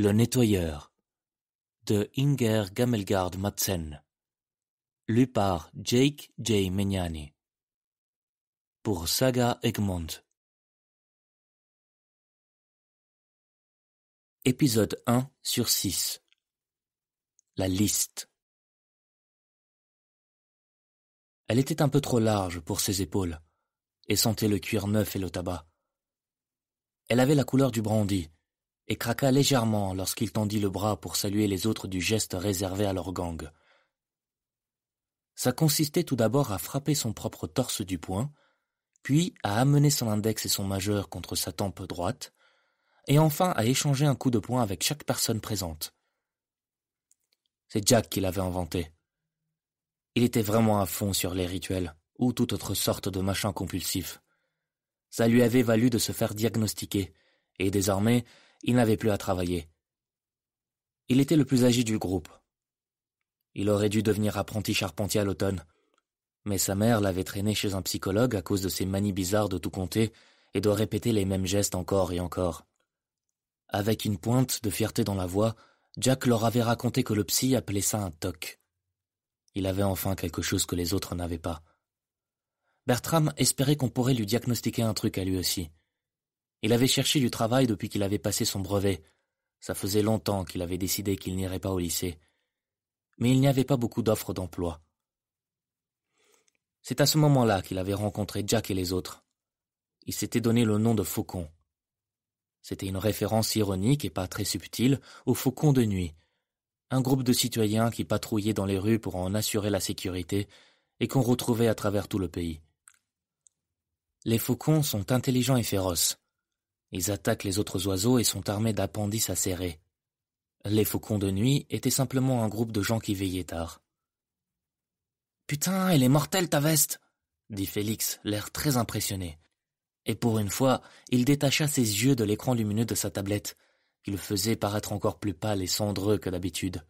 Le nettoyeur de Inger Gamelgard Madsen, lu par Jake J. Meniani Pour Saga Egmont. Épisode 1 sur 6 La liste. Elle était un peu trop large pour ses épaules et sentait le cuir neuf et le tabac. Elle avait la couleur du brandy et craqua légèrement lorsqu'il tendit le bras pour saluer les autres du geste réservé à leur gang. Ça consistait tout d'abord à frapper son propre torse du poing, puis à amener son index et son majeur contre sa tempe droite, et enfin à échanger un coup de poing avec chaque personne présente. C'est Jack qui l'avait inventé. Il était vraiment à fond sur les rituels, ou toute autre sorte de machin compulsif. Ça lui avait valu de se faire diagnostiquer, et désormais, il n'avait plus à travailler. Il était le plus âgé du groupe. Il aurait dû devenir apprenti charpentier à l'automne, mais sa mère l'avait traîné chez un psychologue à cause de ses manies bizarres de tout compter et de répéter les mêmes gestes encore et encore. Avec une pointe de fierté dans la voix, Jack leur avait raconté que le psy appelait ça un toc. Il avait enfin quelque chose que les autres n'avaient pas. Bertram espérait qu'on pourrait lui diagnostiquer un truc à lui aussi. Il avait cherché du travail depuis qu'il avait passé son brevet. Ça faisait longtemps qu'il avait décidé qu'il n'irait pas au lycée. Mais il n'y avait pas beaucoup d'offres d'emploi. C'est à ce moment-là qu'il avait rencontré Jack et les autres. Il s'était donné le nom de Faucon. C'était une référence ironique et pas très subtile au Faucon de nuit, un groupe de citoyens qui patrouillaient dans les rues pour en assurer la sécurité et qu'on retrouvait à travers tout le pays. Les faucons sont intelligents et féroces. Ils attaquent les autres oiseaux et sont armés d'appendices acérés. Les faucons de nuit étaient simplement un groupe de gens qui veillaient tard. Putain, elle est mortelle ta veste dit Félix, l'air très impressionné. Et pour une fois, il détacha ses yeux de l'écran lumineux de sa tablette, qui le faisait paraître encore plus pâle et cendreux que d'habitude.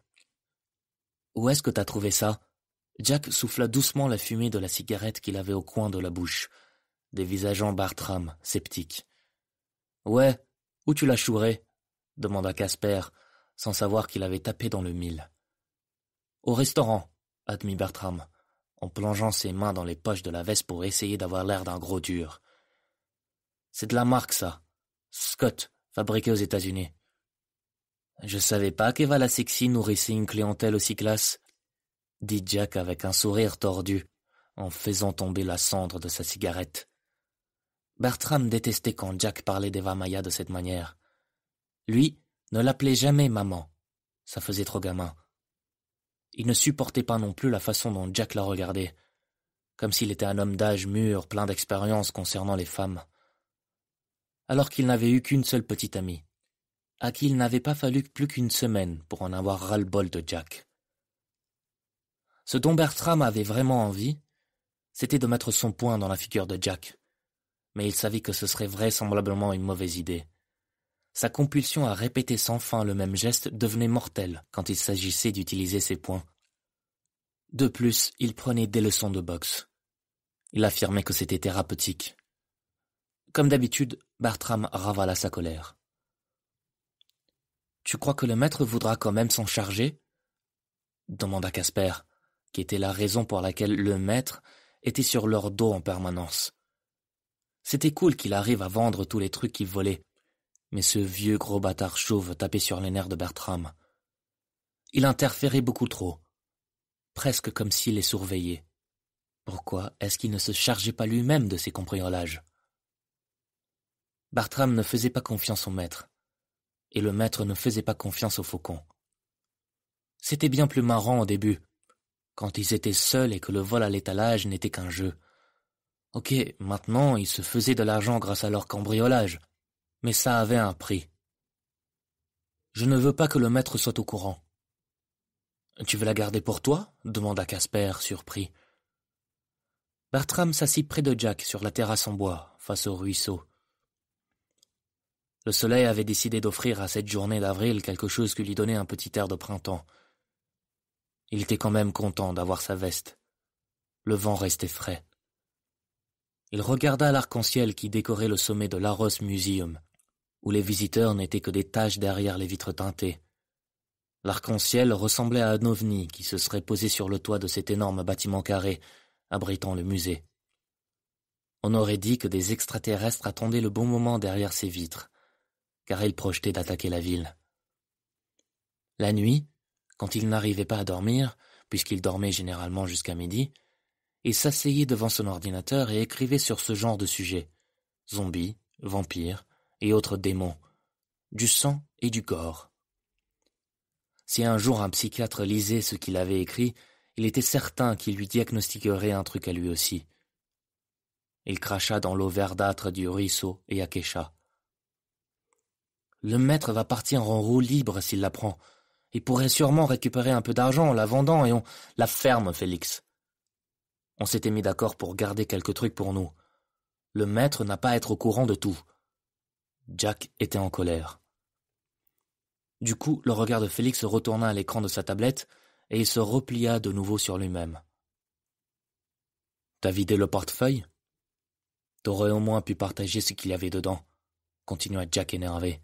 Où est-ce que t'as trouvé ça Jack souffla doucement la fumée de la cigarette qu'il avait au coin de la bouche, dévisageant Bartram, sceptique. Ouais, où tu la chouerais demanda Casper, sans savoir qu'il avait tapé dans le mille. Au restaurant, admit Bertram, en plongeant ses mains dans les poches de la veste pour essayer d'avoir l'air d'un gros dur. C'est de la marque, ça. Scott, fabriqué aux États-Unis. Je savais pas qu'Eva la Sexy nourrissait une clientèle aussi classe, dit Jack avec un sourire tordu, en faisant tomber la cendre de sa cigarette. Bertram détestait quand Jack parlait d'Eva Maya de cette manière. Lui ne l'appelait jamais maman. Ça faisait trop gamin. Il ne supportait pas non plus la façon dont Jack la regardait, comme s'il était un homme d'âge mûr, plein d'expérience concernant les femmes. Alors qu'il n'avait eu qu'une seule petite amie, à qui il n'avait pas fallu plus qu'une semaine pour en avoir ras-le-bol de Jack. Ce dont Bertram avait vraiment envie, c'était de mettre son poing dans la figure de Jack, mais il savait que ce serait vraisemblablement une mauvaise idée. Sa compulsion à répéter sans fin le même geste devenait mortelle quand il s'agissait d'utiliser ses points. De plus, il prenait des leçons de boxe. Il affirmait que c'était thérapeutique. Comme d'habitude, Bartram ravala sa colère. Tu crois que le maître voudra quand même s'en charger demanda Casper, qui était la raison pour laquelle le maître était sur leur dos en permanence. C'était cool qu'il arrive à vendre tous les trucs qu'il volait. Mais ce vieux gros bâtard chauve tapait sur les nerfs de Bertram. Il interférait beaucoup trop. Presque comme s'il les surveillait. Pourquoi est-ce qu'il ne se chargeait pas lui-même de ses cambriolages Bartram ne faisait pas confiance au maître, et le maître ne faisait pas confiance au faucon. C'était bien plus marrant au début, quand ils étaient seuls et que le vol à l'étalage n'était qu'un jeu. Ok, maintenant ils se faisaient de l'argent grâce à leur cambriolage, mais ça avait un prix. Je ne veux pas que le maître soit au courant. Tu veux la garder pour toi demanda Casper, surpris. Bertram s'assit près de Jack sur la terrasse en bois, face au ruisseau. Le soleil avait décidé d'offrir à cette journée d'avril quelque chose qui lui donnait un petit air de printemps. Il était quand même content d'avoir sa veste. Le vent restait frais. Il regarda l'arc-en-ciel qui décorait le sommet de l'Arros Museum, où les visiteurs n'étaient que des taches derrière les vitres teintées. L'arc-en-ciel ressemblait à un ovni qui se serait posé sur le toit de cet énorme bâtiment carré, abritant le musée. On aurait dit que des extraterrestres attendaient le bon moment derrière ces vitres, car ils projetaient d'attaquer la ville. La nuit, quand il n'arrivait pas à dormir, puisqu'il dormait généralement jusqu'à midi, et s'asseyait devant son ordinateur et écrivait sur ce genre de sujet. Zombies, vampires et autres démons. Du sang et du corps. Si un jour un psychiatre lisait ce qu'il avait écrit, il était certain qu'il lui diagnostiquerait un truc à lui aussi. Il cracha dans l'eau verdâtre du ruisseau et aquecha. — Le maître va partir en roue libre s'il la prend. Il pourrait sûrement récupérer un peu d'argent en la vendant et on la ferme, Félix. On s'était mis d'accord pour garder quelques trucs pour nous. Le maître n'a pas à être au courant de tout. Jack était en colère. Du coup, le regard de Félix se retourna à l'écran de sa tablette et il se replia de nouveau sur lui-même. T'as vidé le portefeuille T'aurais au moins pu partager ce qu'il y avait dedans, continua Jack énervé.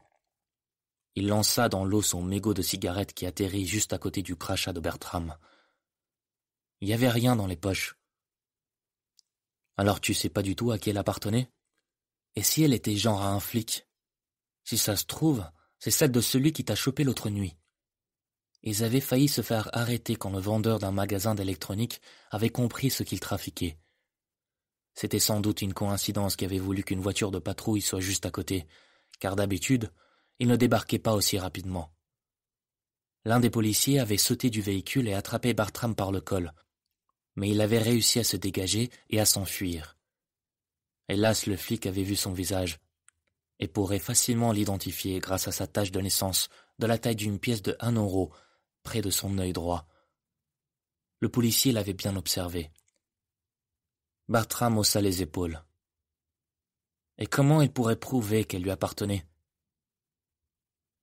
Il lança dans l'eau son mégot de cigarette qui atterrit juste à côté du crachat de Bertram. Il n'y avait rien dans les poches. Alors tu sais pas du tout à qui elle appartenait Et si elle était genre à un flic Si ça se trouve, c'est celle de celui qui t'a chopé l'autre nuit. Ils avaient failli se faire arrêter quand le vendeur d'un magasin d'électronique avait compris ce qu'ils trafiquaient. C'était sans doute une coïncidence qui avait voulu qu'une voiture de patrouille soit juste à côté, car d'habitude, ils ne débarquaient pas aussi rapidement. L'un des policiers avait sauté du véhicule et attrapé Bartram par le col, mais il avait réussi à se dégager et à s'enfuir. Hélas, le flic avait vu son visage, et pourrait facilement l'identifier grâce à sa tache de naissance, de la taille d'une pièce de un euro, près de son œil droit. Le policier l'avait bien observé. Bartram haussa les épaules. Et comment il pourrait prouver qu'elle lui appartenait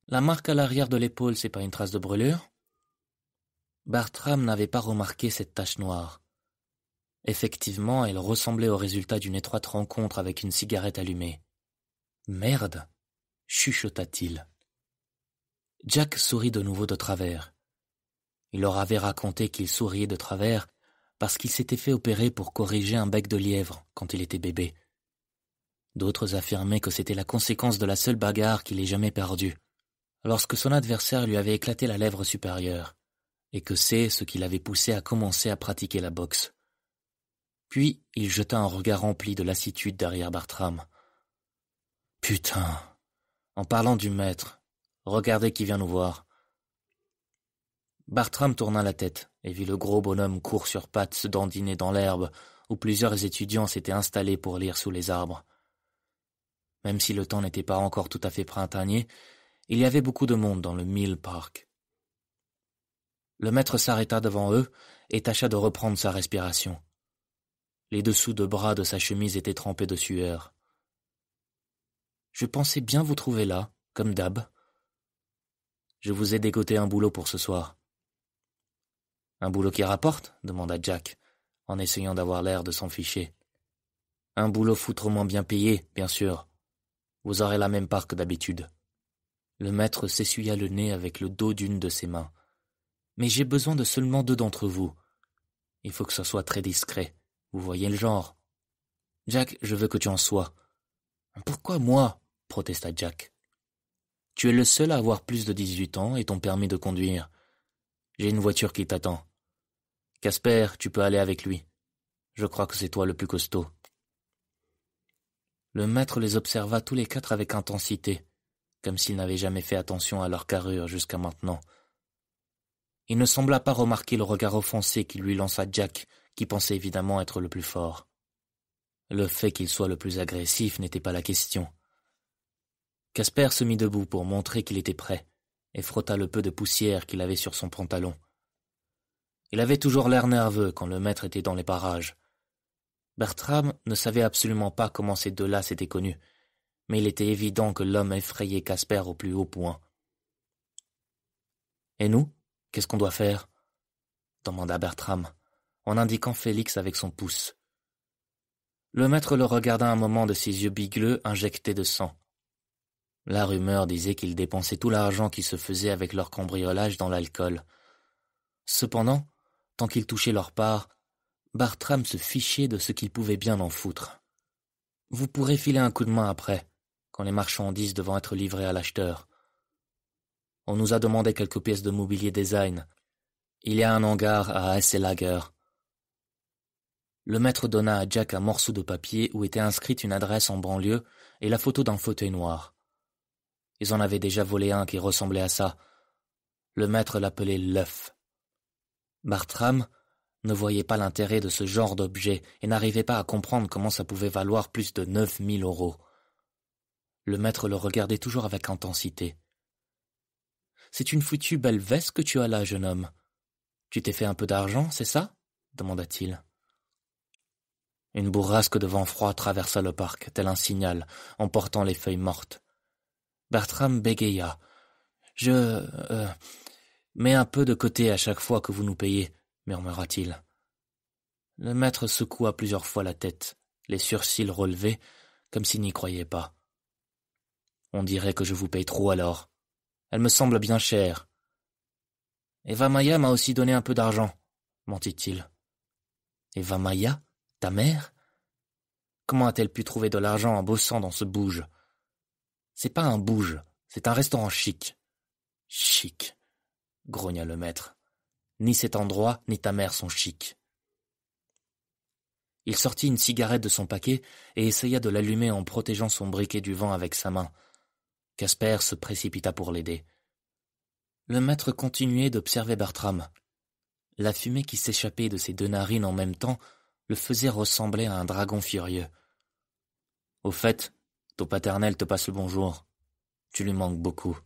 La marque à l'arrière de l'épaule, c'est pas une trace de brûlure Bartram n'avait pas remarqué cette tache noire. Effectivement, elle ressemblait au résultat d'une étroite rencontre avec une cigarette allumée. Merde chuchota-t-il. Jack sourit de nouveau de travers. Il leur avait raconté qu'il souriait de travers parce qu'il s'était fait opérer pour corriger un bec de lièvre quand il était bébé. D'autres affirmaient que c'était la conséquence de la seule bagarre qu'il ait jamais perdue, lorsque son adversaire lui avait éclaté la lèvre supérieure, et que c'est ce qui l'avait poussé à commencer à pratiquer la boxe. Puis il jeta un regard rempli de lassitude derrière Bartram. Putain. En parlant du maître, regardez qui vient nous voir. Bartram tourna la tête et vit le gros bonhomme court sur pattes se dandiner dans l'herbe, où plusieurs étudiants s'étaient installés pour lire sous les arbres. Même si le temps n'était pas encore tout à fait printanier, il y avait beaucoup de monde dans le Mill Park. Le maître s'arrêta devant eux et tâcha de reprendre sa respiration. Les dessous de bras de sa chemise étaient trempés de sueur. Je pensais bien vous trouver là, comme d'hab. Je vous ai dégoté un boulot pour ce soir. Un boulot qui rapporte demanda Jack, en essayant d'avoir l'air de s'en ficher. Un boulot foutrement bien payé, bien sûr. Vous aurez la même part que d'habitude. Le maître s'essuya le nez avec le dos d'une de ses mains. Mais j'ai besoin de seulement deux d'entre vous. Il faut que ce soit très discret. Vous voyez le genre. Jack, je veux que tu en sois. Pourquoi moi protesta Jack. Tu es le seul à avoir plus de dix-huit ans et ton permis de conduire. J'ai une voiture qui t'attend. Casper, tu peux aller avec lui. Je crois que c'est toi le plus costaud. Le maître les observa tous les quatre avec intensité, comme s'il n'avait jamais fait attention à leur carrure jusqu'à maintenant. Il ne sembla pas remarquer le regard offensé qui lui lança Jack qui pensait évidemment être le plus fort. Le fait qu'il soit le plus agressif n'était pas la question. Casper se mit debout pour montrer qu'il était prêt, et frotta le peu de poussière qu'il avait sur son pantalon. Il avait toujours l'air nerveux quand le maître était dans les parages. Bertram ne savait absolument pas comment ces deux-là s'étaient connus, mais il était évident que l'homme effrayait Casper au plus haut point. Et nous Qu'est-ce qu'on doit faire demanda Bertram en indiquant Félix avec son pouce. Le maître le regarda un moment de ses yeux bigleux injectés de sang. La rumeur disait qu'ils dépensaient tout l'argent qui se faisait avec leur cambriolage dans l'alcool. Cependant, tant qu'ils touchaient leur part, Bartram se fichait de ce qu'il pouvait bien en foutre. Vous pourrez filer un coup de main après, quand les marchandises devront être livrées à l'acheteur. On nous a demandé quelques pièces de mobilier design. Il y a un hangar à Esselager le maître donna à Jack un morceau de papier où était inscrite une adresse en banlieue et la photo d'un fauteuil noir. Ils en avaient déjà volé un qui ressemblait à ça. Le maître l'appelait l'œuf. Bartram ne voyait pas l'intérêt de ce genre d'objet et n'arrivait pas à comprendre comment ça pouvait valoir plus de neuf mille euros. Le maître le regardait toujours avec intensité. C'est une foutue belle veste que tu as là, jeune homme. Tu t'es fait un peu d'argent, c'est ça demanda-t-il. Une bourrasque de vent froid traversa le parc, tel un signal, emportant les feuilles mortes. Bertram bégaya. Je. Euh, mets un peu de côté à chaque fois que vous nous payez, murmura-t-il. Le maître secoua plusieurs fois la tête, les sourcils relevés, comme s'il n'y croyait pas. On dirait que je vous paye trop alors. Elle me semble bien chère. Eva Maya m'a aussi donné un peu d'argent, mentit-il. Eva Maya ta mère Comment a-t-elle pu trouver de l'argent en bossant dans ce bouge C'est pas un bouge, c'est un restaurant chic. Chic, grogna le maître. Ni cet endroit, ni ta mère sont chics. Il sortit une cigarette de son paquet et essaya de l'allumer en protégeant son briquet du vent avec sa main. Casper se précipita pour l'aider. Le maître continuait d'observer Bertram. La fumée qui s'échappait de ses deux narines en même temps le faisait ressembler à un dragon furieux. Au fait, ton paternel te passe le bonjour. Tu lui manques beaucoup.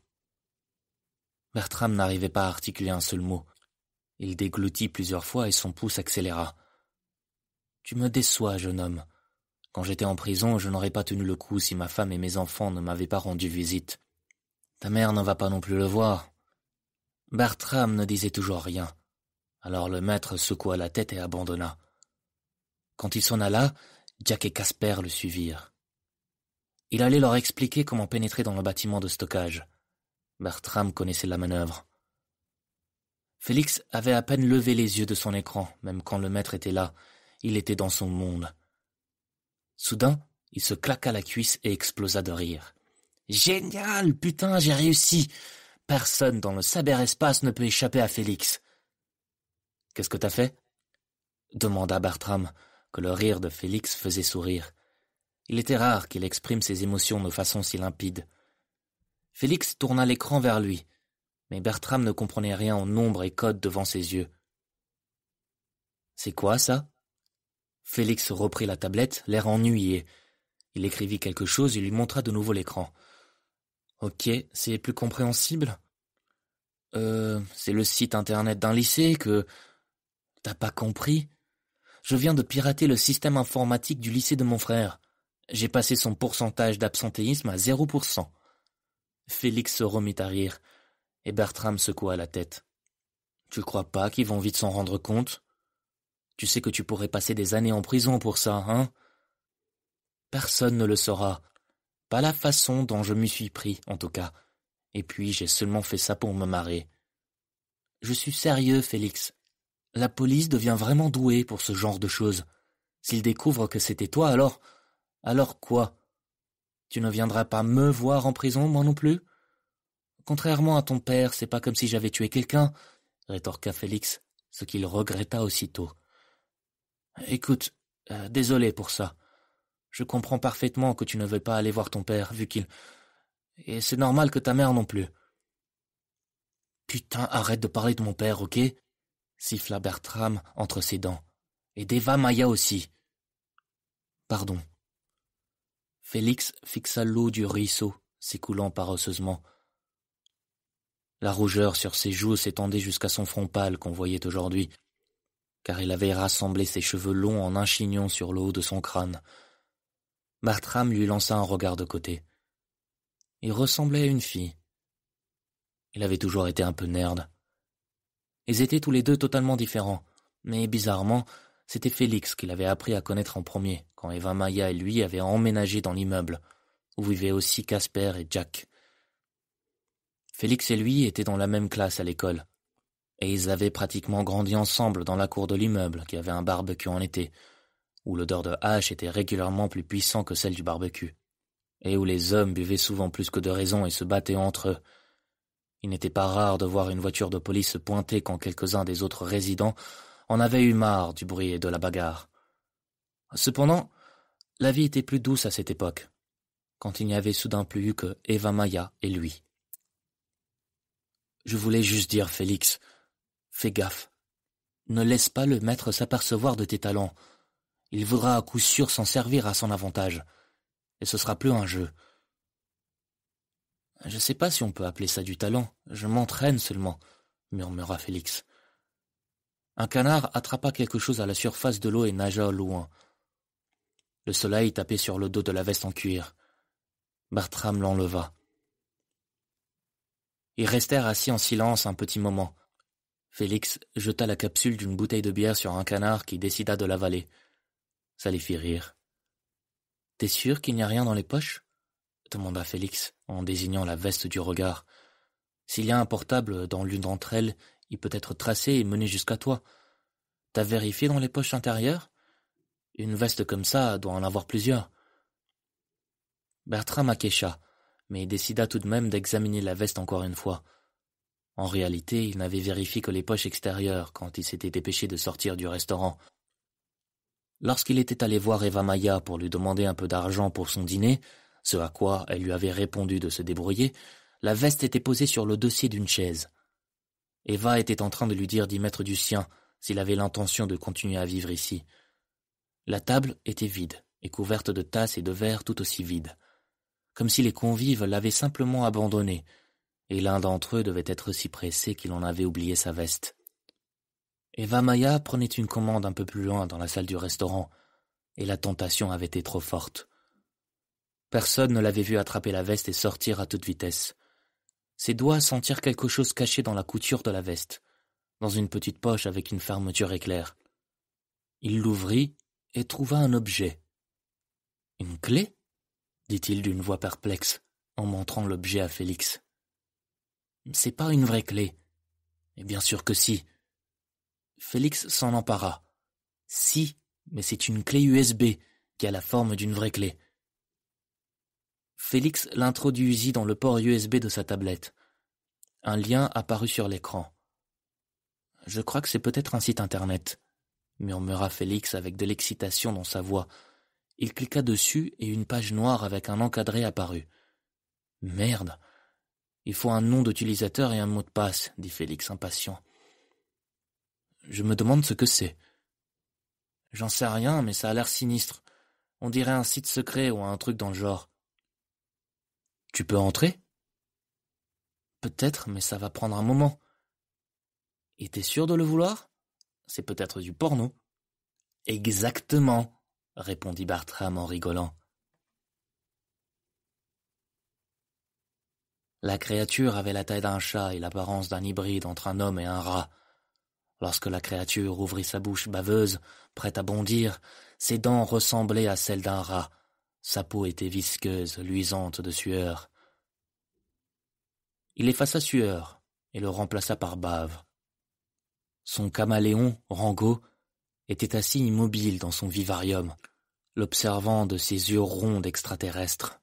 Bertram n'arrivait pas à articuler un seul mot. Il dégloutit plusieurs fois et son pouls accéléra. Tu me déçois, jeune homme. Quand j'étais en prison, je n'aurais pas tenu le coup si ma femme et mes enfants ne m'avaient pas rendu visite. Ta mère n'en va pas non plus le voir. Bertram ne disait toujours rien. Alors le maître secoua la tête et abandonna. Quand il s'en alla, Jack et Casper le suivirent. Il allait leur expliquer comment pénétrer dans le bâtiment de stockage. Bertram connaissait la manœuvre. Félix avait à peine levé les yeux de son écran, même quand le maître était là. Il était dans son monde. Soudain, il se claqua la cuisse et explosa de rire. Génial, putain, j'ai réussi. Personne dans le cyberespace ne peut échapper à Félix. Qu'est-ce que t'as fait demanda Bertram que le rire de Félix faisait sourire. Il était rare qu'il exprime ses émotions de façon si limpide. Félix tourna l'écran vers lui, mais Bertram ne comprenait rien aux nombres et codes devant ses yeux. C'est quoi ça Félix reprit la tablette, l'air ennuyé. Il écrivit quelque chose et lui montra de nouveau l'écran. Ok, c'est plus compréhensible Euh, c'est le site internet d'un lycée que... T'as pas compris je viens de pirater le système informatique du lycée de mon frère. J'ai passé son pourcentage d'absentéisme à 0%. Félix se remit à rire, et Bertram secoua la tête. Tu crois pas qu'ils vont vite s'en rendre compte Tu sais que tu pourrais passer des années en prison pour ça, hein Personne ne le saura. Pas la façon dont je m'y suis pris, en tout cas. Et puis j'ai seulement fait ça pour me marrer. Je suis sérieux, Félix. La police devient vraiment douée pour ce genre de choses. S'ils découvrent que c'était toi, alors... Alors quoi Tu ne viendras pas me voir en prison, moi non plus Contrairement à ton père, c'est pas comme si j'avais tué quelqu'un, rétorqua Félix, ce qu'il regretta aussitôt. Écoute, euh, désolé pour ça. Je comprends parfaitement que tu ne veux pas aller voir ton père, vu qu'il... Et c'est normal que ta mère non plus. Putain, arrête de parler de mon père, ok siffla Bertram entre ses dents. Et Deva Maya aussi. Pardon. Félix fixa l'eau du ruisseau s'écoulant paresseusement. La rougeur sur ses joues s'étendait jusqu'à son front pâle qu'on voyait aujourd'hui, car il avait rassemblé ses cheveux longs en un chignon sur le haut de son crâne. Bertram lui lança un regard de côté. Il ressemblait à une fille. Il avait toujours été un peu nerde. Ils étaient tous les deux totalement différents, mais bizarrement, c'était Félix qu'il avait appris à connaître en premier, quand Eva Maya et lui avaient emménagé dans l'immeuble, où vivaient aussi Casper et Jack. Félix et lui étaient dans la même classe à l'école, et ils avaient pratiquement grandi ensemble dans la cour de l'immeuble qui avait un barbecue en été, où l'odeur de hache était régulièrement plus puissante que celle du barbecue, et où les hommes buvaient souvent plus que de raison et se battaient entre eux, il n'était pas rare de voir une voiture de police se pointer quand quelques-uns des autres résidents en avaient eu marre du bruit et de la bagarre. Cependant, la vie était plus douce à cette époque, quand il n'y avait soudain plus eu que Eva Maya et lui. Je voulais juste dire, Félix, fais gaffe. Ne laisse pas le maître s'apercevoir de tes talents. Il voudra à coup sûr s'en servir à son avantage. Et ce sera plus un jeu. Je ne sais pas si on peut appeler ça du talent, je m'entraîne seulement, murmura Félix. Un canard attrapa quelque chose à la surface de l'eau et nagea au loin. Le soleil tapait sur le dos de la veste en cuir. Bartram l'enleva. Ils restèrent assis en silence un petit moment. Félix jeta la capsule d'une bouteille de bière sur un canard qui décida de l'avaler. Ça les fit rire. T'es sûr qu'il n'y a rien dans les poches demanda Félix en désignant la veste du regard. S'il y a un portable dans l'une d'entre elles, il peut être tracé et mené jusqu'à toi. T'as vérifié dans les poches intérieures Une veste comme ça doit en avoir plusieurs. Bertram m'aquécha, mais décida tout de même d'examiner la veste encore une fois. En réalité, il n'avait vérifié que les poches extérieures quand il s'était dépêché de sortir du restaurant. Lorsqu'il était allé voir Eva Maya pour lui demander un peu d'argent pour son dîner, ce à quoi elle lui avait répondu de se débrouiller, la veste était posée sur le dossier d'une chaise. Eva était en train de lui dire d'y mettre du sien, s'il avait l'intention de continuer à vivre ici. La table était vide, et couverte de tasses et de verres tout aussi vides, comme si les convives l'avaient simplement abandonnée, et l'un d'entre eux devait être si pressé qu'il en avait oublié sa veste. Eva Maya prenait une commande un peu plus loin dans la salle du restaurant, et la tentation avait été trop forte. Personne ne l'avait vu attraper la veste et sortir à toute vitesse. Ses doigts sentirent quelque chose caché dans la couture de la veste, dans une petite poche avec une fermeture éclair. Il l'ouvrit et trouva un objet. Une clé dit-il d'une voix perplexe, en montrant l'objet à Félix. C'est pas une vraie clé. Et bien sûr que si. Félix s'en empara. Si, mais c'est une clé USB qui a la forme d'une vraie clé. Félix l'introduisit dans le port USB de sa tablette. Un lien apparut sur l'écran. Je crois que c'est peut-être un site internet, murmura Félix avec de l'excitation dans sa voix. Il cliqua dessus et une page noire avec un encadré apparut. Merde. Il faut un nom d'utilisateur et un mot de passe, dit Félix impatient. Je me demande ce que c'est. J'en sais rien, mais ça a l'air sinistre. On dirait un site secret ou un truc dans le genre. Tu peux entrer Peut-être, mais ça va prendre un moment. Et t'es sûr de le vouloir C'est peut-être du porno. Exactement, répondit Bartram en rigolant. La créature avait la taille d'un chat et l'apparence d'un hybride entre un homme et un rat. Lorsque la créature ouvrit sa bouche baveuse, prête à bondir, ses dents ressemblaient à celles d'un rat. Sa peau était visqueuse, luisante de sueur. Il effaça sueur et le remplaça par bave. Son caméléon, Rango, était assis immobile dans son vivarium, l'observant de ses yeux ronds extraterrestres.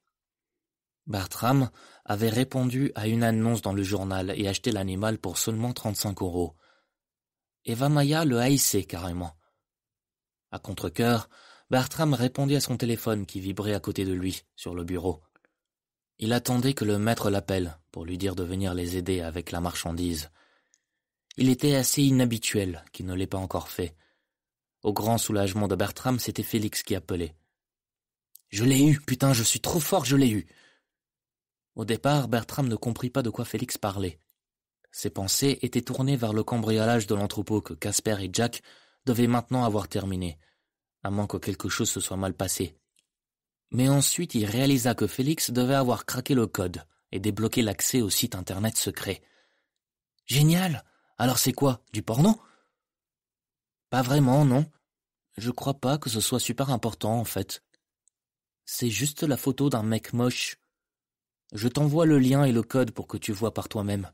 Bartram avait répondu à une annonce dans le journal et acheté l'animal pour seulement trente-cinq euros. Eva Maya le haïssait carrément. À contre Bertram répondit à son téléphone qui vibrait à côté de lui, sur le bureau. Il attendait que le maître l'appelle pour lui dire de venir les aider avec la marchandise. Il était assez inhabituel qu'il ne l'ait pas encore fait. Au grand soulagement de Bertram, c'était Félix qui appelait. Je l'ai eu, putain, je suis trop fort, je l'ai eu. Au départ, Bertram ne comprit pas de quoi Félix parlait. Ses pensées étaient tournées vers le cambriolage de l'entrepôt que Casper et Jack devaient maintenant avoir terminé à moins que quelque chose se soit mal passé. Mais ensuite il réalisa que Félix devait avoir craqué le code et débloqué l'accès au site internet secret. Génial Alors c'est quoi Du porno Pas vraiment, non. Je crois pas que ce soit super important en fait. C'est juste la photo d'un mec moche. Je t'envoie le lien et le code pour que tu vois par toi-même.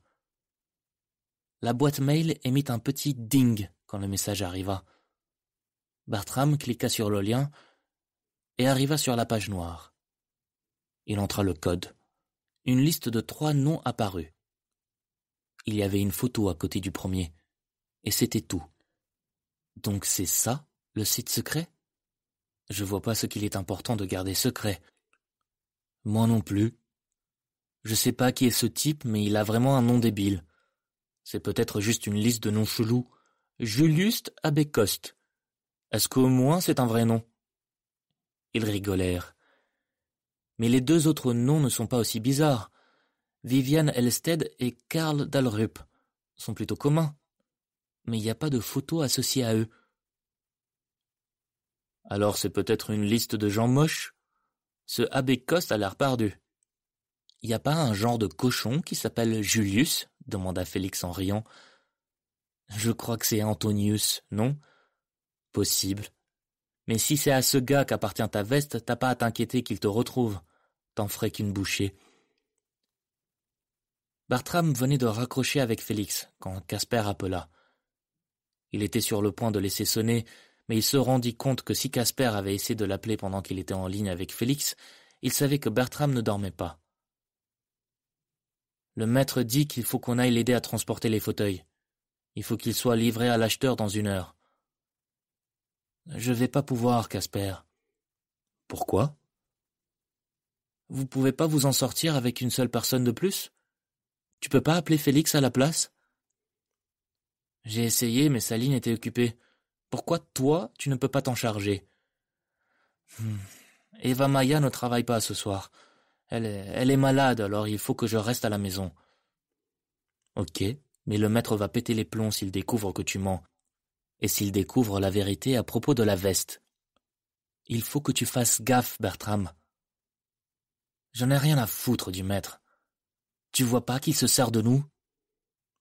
La boîte mail émit un petit ding quand le message arriva. Bartram cliqua sur le lien et arriva sur la page noire. Il entra le code. Une liste de trois noms apparut. Il y avait une photo à côté du premier, et c'était tout. Donc c'est ça, le site secret Je vois pas ce qu'il est important de garder secret. Moi non plus. Je sais pas qui est ce type, mais il a vraiment un nom débile. C'est peut-être juste une liste de noms chelous. Julius Coste. Est-ce qu'au moins c'est un vrai nom Ils rigolèrent. Mais les deux autres noms ne sont pas aussi bizarres. Viviane Elstead et Karl Dalrup sont plutôt communs. Mais il n'y a pas de photo associée à eux. Alors c'est peut-être une liste de gens moches Ce abbé Coste a l'air perdu. n'y a pas un genre de cochon qui s'appelle Julius demanda Félix en riant. Je crois que c'est Antonius, non Possible. Mais si c'est à ce gars qu'appartient ta veste, t'as pas à t'inquiéter qu'il te retrouve. T'en ferais qu'une bouchée. Bertram venait de raccrocher avec Félix quand Casper appela. Il était sur le point de laisser sonner, mais il se rendit compte que si Casper avait essayé de l'appeler pendant qu'il était en ligne avec Félix, il savait que Bertram ne dormait pas. Le maître dit qu'il faut qu'on aille l'aider à transporter les fauteuils. Il faut qu'il soit livré à l'acheteur dans une heure. Je vais pas pouvoir, Casper. Pourquoi Vous pouvez pas vous en sortir avec une seule personne de plus Tu peux pas appeler Félix à la place J'ai essayé, mais Saline était occupée. Pourquoi toi, tu ne peux pas t'en charger hmm. Eva Maya ne travaille pas ce soir. Elle elle est malade, alors il faut que je reste à la maison. Ok, mais le maître va péter les plombs s'il découvre que tu mens et s'il découvre la vérité à propos de la veste. Il faut que tu fasses gaffe, Bertram. Je n'ai rien à foutre du maître. Tu vois pas qu'il se sert de nous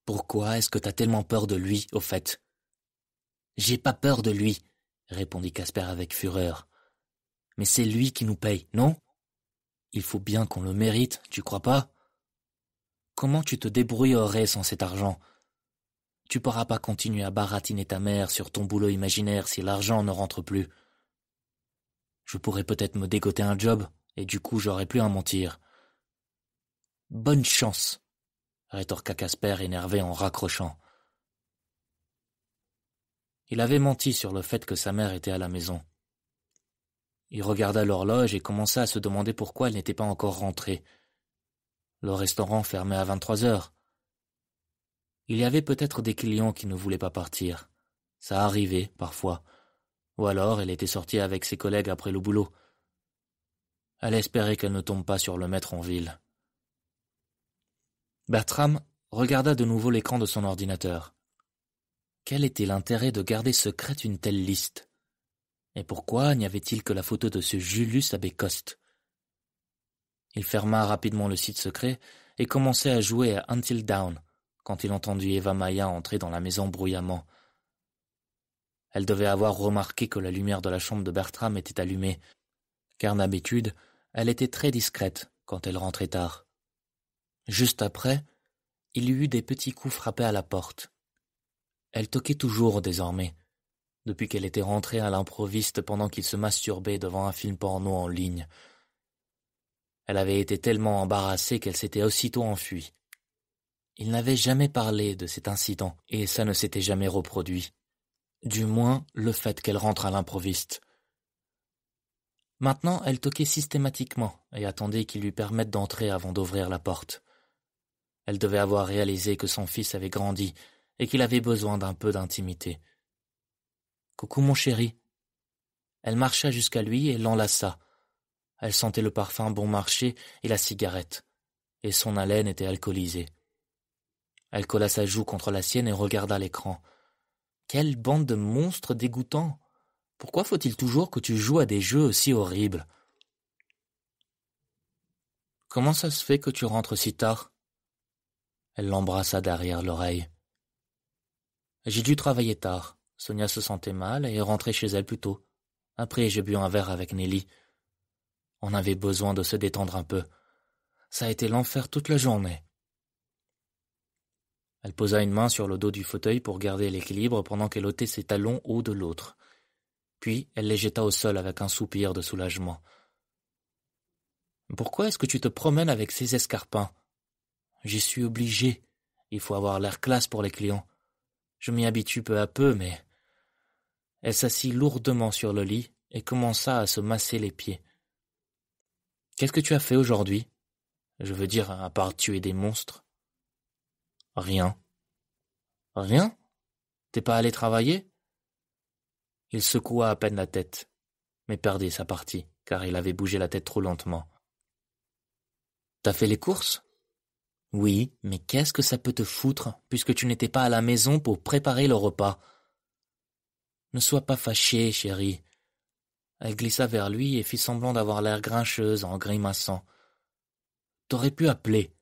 Pourquoi est-ce que t'as tellement peur de lui, au fait J'ai pas peur de lui, répondit Casper avec fureur. Mais c'est lui qui nous paye, non Il faut bien qu'on le mérite, tu crois pas Comment tu te débrouillerais sans cet argent tu pourras pas continuer à baratiner ta mère sur ton boulot imaginaire si l'argent ne rentre plus. Je pourrais peut-être me dégoter un job, et du coup j'aurais plus à mentir. Bonne chance, rétorqua Casper énervé en raccrochant. Il avait menti sur le fait que sa mère était à la maison. Il regarda l'horloge et commença à se demander pourquoi elle n'était pas encore rentrée. Le restaurant fermait à vingt-trois heures. Il y avait peut-être des clients qui ne voulaient pas partir. Ça arrivait, parfois. Ou alors elle était sortie avec ses collègues après le boulot. Elle espérait qu'elle ne tombe pas sur le maître en ville. Bertram regarda de nouveau l'écran de son ordinateur. Quel était l'intérêt de garder secrète une telle liste Et pourquoi n'y avait-il que la photo de ce Julius à Bécoste Il ferma rapidement le site secret et commençait à jouer à Until Down, quand il entendit Eva Maya entrer dans la maison bruyamment. Elle devait avoir remarqué que la lumière de la chambre de Bertram était allumée, car d'habitude, elle était très discrète quand elle rentrait tard. Juste après, il y eut des petits coups frappés à la porte. Elle toquait toujours désormais, depuis qu'elle était rentrée à l'improviste pendant qu'il se masturbait devant un film porno en ligne. Elle avait été tellement embarrassée qu'elle s'était aussitôt enfuie. Il n'avait jamais parlé de cet incident, et ça ne s'était jamais reproduit. Du moins, le fait qu'elle rentre à l'improviste. Maintenant, elle toquait systématiquement et attendait qu'il lui permette d'entrer avant d'ouvrir la porte. Elle devait avoir réalisé que son fils avait grandi et qu'il avait besoin d'un peu d'intimité. Coucou mon chéri. Elle marcha jusqu'à lui et l'enlaça. Elle sentait le parfum bon marché et la cigarette, et son haleine était alcoolisée. Elle colla sa joue contre la sienne et regarda l'écran. Quelle bande de monstres dégoûtants. Pourquoi faut-il toujours que tu joues à des jeux aussi horribles Comment ça se fait que tu rentres si tard Elle l'embrassa derrière l'oreille. J'ai dû travailler tard. Sonia se sentait mal et est rentrée chez elle plus tôt. Après, j'ai bu un verre avec Nelly. On avait besoin de se détendre un peu. Ça a été l'enfer toute la journée. Elle posa une main sur le dos du fauteuil pour garder l'équilibre pendant qu'elle ôtait ses talons haut de l'autre. Puis elle les jeta au sol avec un soupir de soulagement. Pourquoi est-ce que tu te promènes avec ces escarpins J'y suis obligé. Il faut avoir l'air classe pour les clients. Je m'y habitue peu à peu, mais. Elle s'assit lourdement sur le lit et commença à se masser les pieds. Qu'est-ce que tu as fait aujourd'hui Je veux dire, à part tuer des monstres. Rien. Rien T'es pas allé travailler Il secoua à peine la tête, mais perdit sa partie, car il avait bougé la tête trop lentement. T'as fait les courses Oui, mais qu'est-ce que ça peut te foutre, puisque tu n'étais pas à la maison pour préparer le repas Ne sois pas fâché, chérie. Elle glissa vers lui et fit semblant d'avoir l'air grincheuse en grimaçant. T'aurais pu appeler.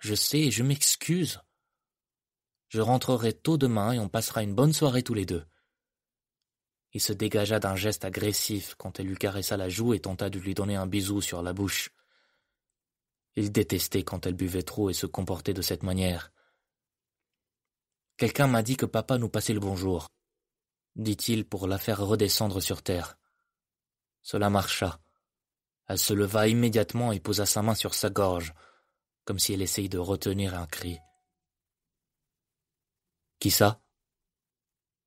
Je sais, et je m'excuse. Je rentrerai tôt demain et on passera une bonne soirée tous les deux. Il se dégagea d'un geste agressif quand elle lui caressa la joue et tenta de lui donner un bisou sur la bouche. Il détestait quand elle buvait trop et se comportait de cette manière. Quelqu'un m'a dit que papa nous passait le bonjour, dit-il pour la faire redescendre sur terre. Cela marcha. Elle se leva immédiatement et posa sa main sur sa gorge, comme si elle essayait de retenir un cri. Qui ça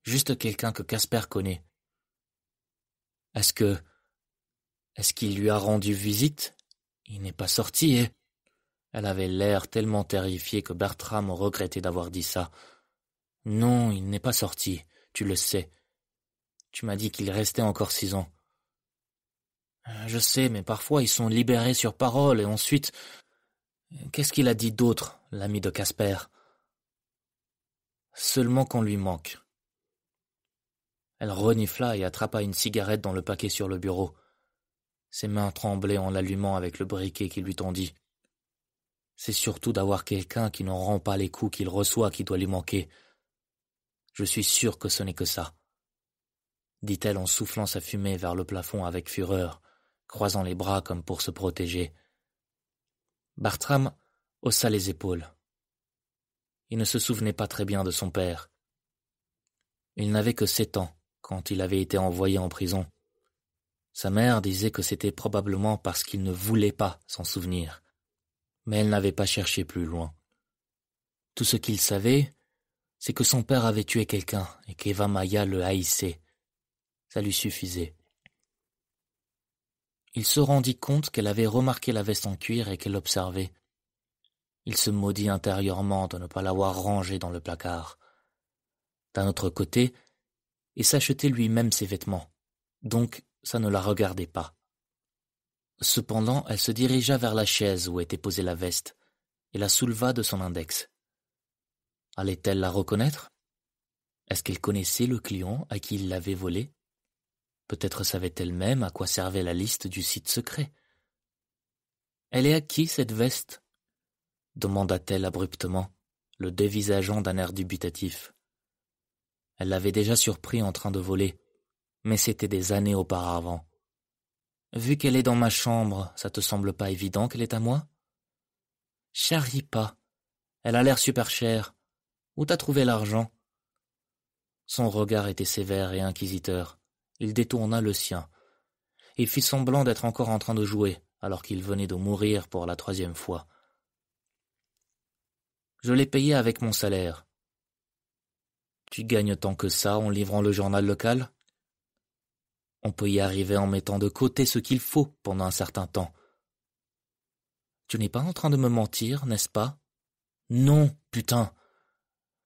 Juste quelqu'un que Casper connaît. Est-ce que. Est-ce qu'il lui a rendu visite Il n'est pas sorti eh !» Elle avait l'air tellement terrifiée que Bertram regrettait d'avoir dit ça. Non, il n'est pas sorti, tu le sais. Tu m'as dit qu'il restait encore six ans. Euh, je sais, mais parfois ils sont libérés sur parole et ensuite Qu'est-ce qu'il a dit d'autre, l'ami de Casper Seulement qu'on lui manque. Elle renifla et attrapa une cigarette dans le paquet sur le bureau. Ses mains tremblaient en l'allumant avec le briquet qu'il lui tendit. C'est surtout d'avoir quelqu'un qui n'en rend pas les coups qu'il reçoit qui doit lui manquer. Je suis sûre que ce n'est que ça, dit-elle en soufflant sa fumée vers le plafond avec fureur, croisant les bras comme pour se protéger. Bartram haussa les épaules. Il ne se souvenait pas très bien de son père. Il n'avait que sept ans quand il avait été envoyé en prison. Sa mère disait que c'était probablement parce qu'il ne voulait pas s'en souvenir, mais elle n'avait pas cherché plus loin. Tout ce qu'il savait, c'est que son père avait tué quelqu'un et qu'Eva Maya le haïssait. Ça lui suffisait. Il se rendit compte qu'elle avait remarqué la veste en cuir et qu'elle l'observait. Il se maudit intérieurement de ne pas l'avoir rangée dans le placard. D'un autre côté, il s'achetait lui-même ses vêtements, donc ça ne la regardait pas. Cependant, elle se dirigea vers la chaise où était posée la veste et la souleva de son index. Allait-elle la reconnaître Est-ce qu'elle connaissait le client à qui il l'avait volée Peut-être savait-elle même à quoi servait la liste du site secret. Elle est à qui cette veste demanda-t-elle abruptement, le dévisageant d'un air dubitatif. Elle l'avait déjà surpris en train de voler, mais c'était des années auparavant. Vu qu'elle est dans ma chambre, ça te semble pas évident qu'elle est à moi Charrie pas. Elle a l'air super chère. Où t'as trouvé l'argent Son regard était sévère et inquisiteur il détourna le sien. Il fit semblant d'être encore en train de jouer, alors qu'il venait de mourir pour la troisième fois. Je l'ai payé avec mon salaire. Tu gagnes tant que ça en livrant le journal local On peut y arriver en mettant de côté ce qu'il faut pendant un certain temps. Tu n'es pas en train de me mentir, n'est-ce pas Non, putain.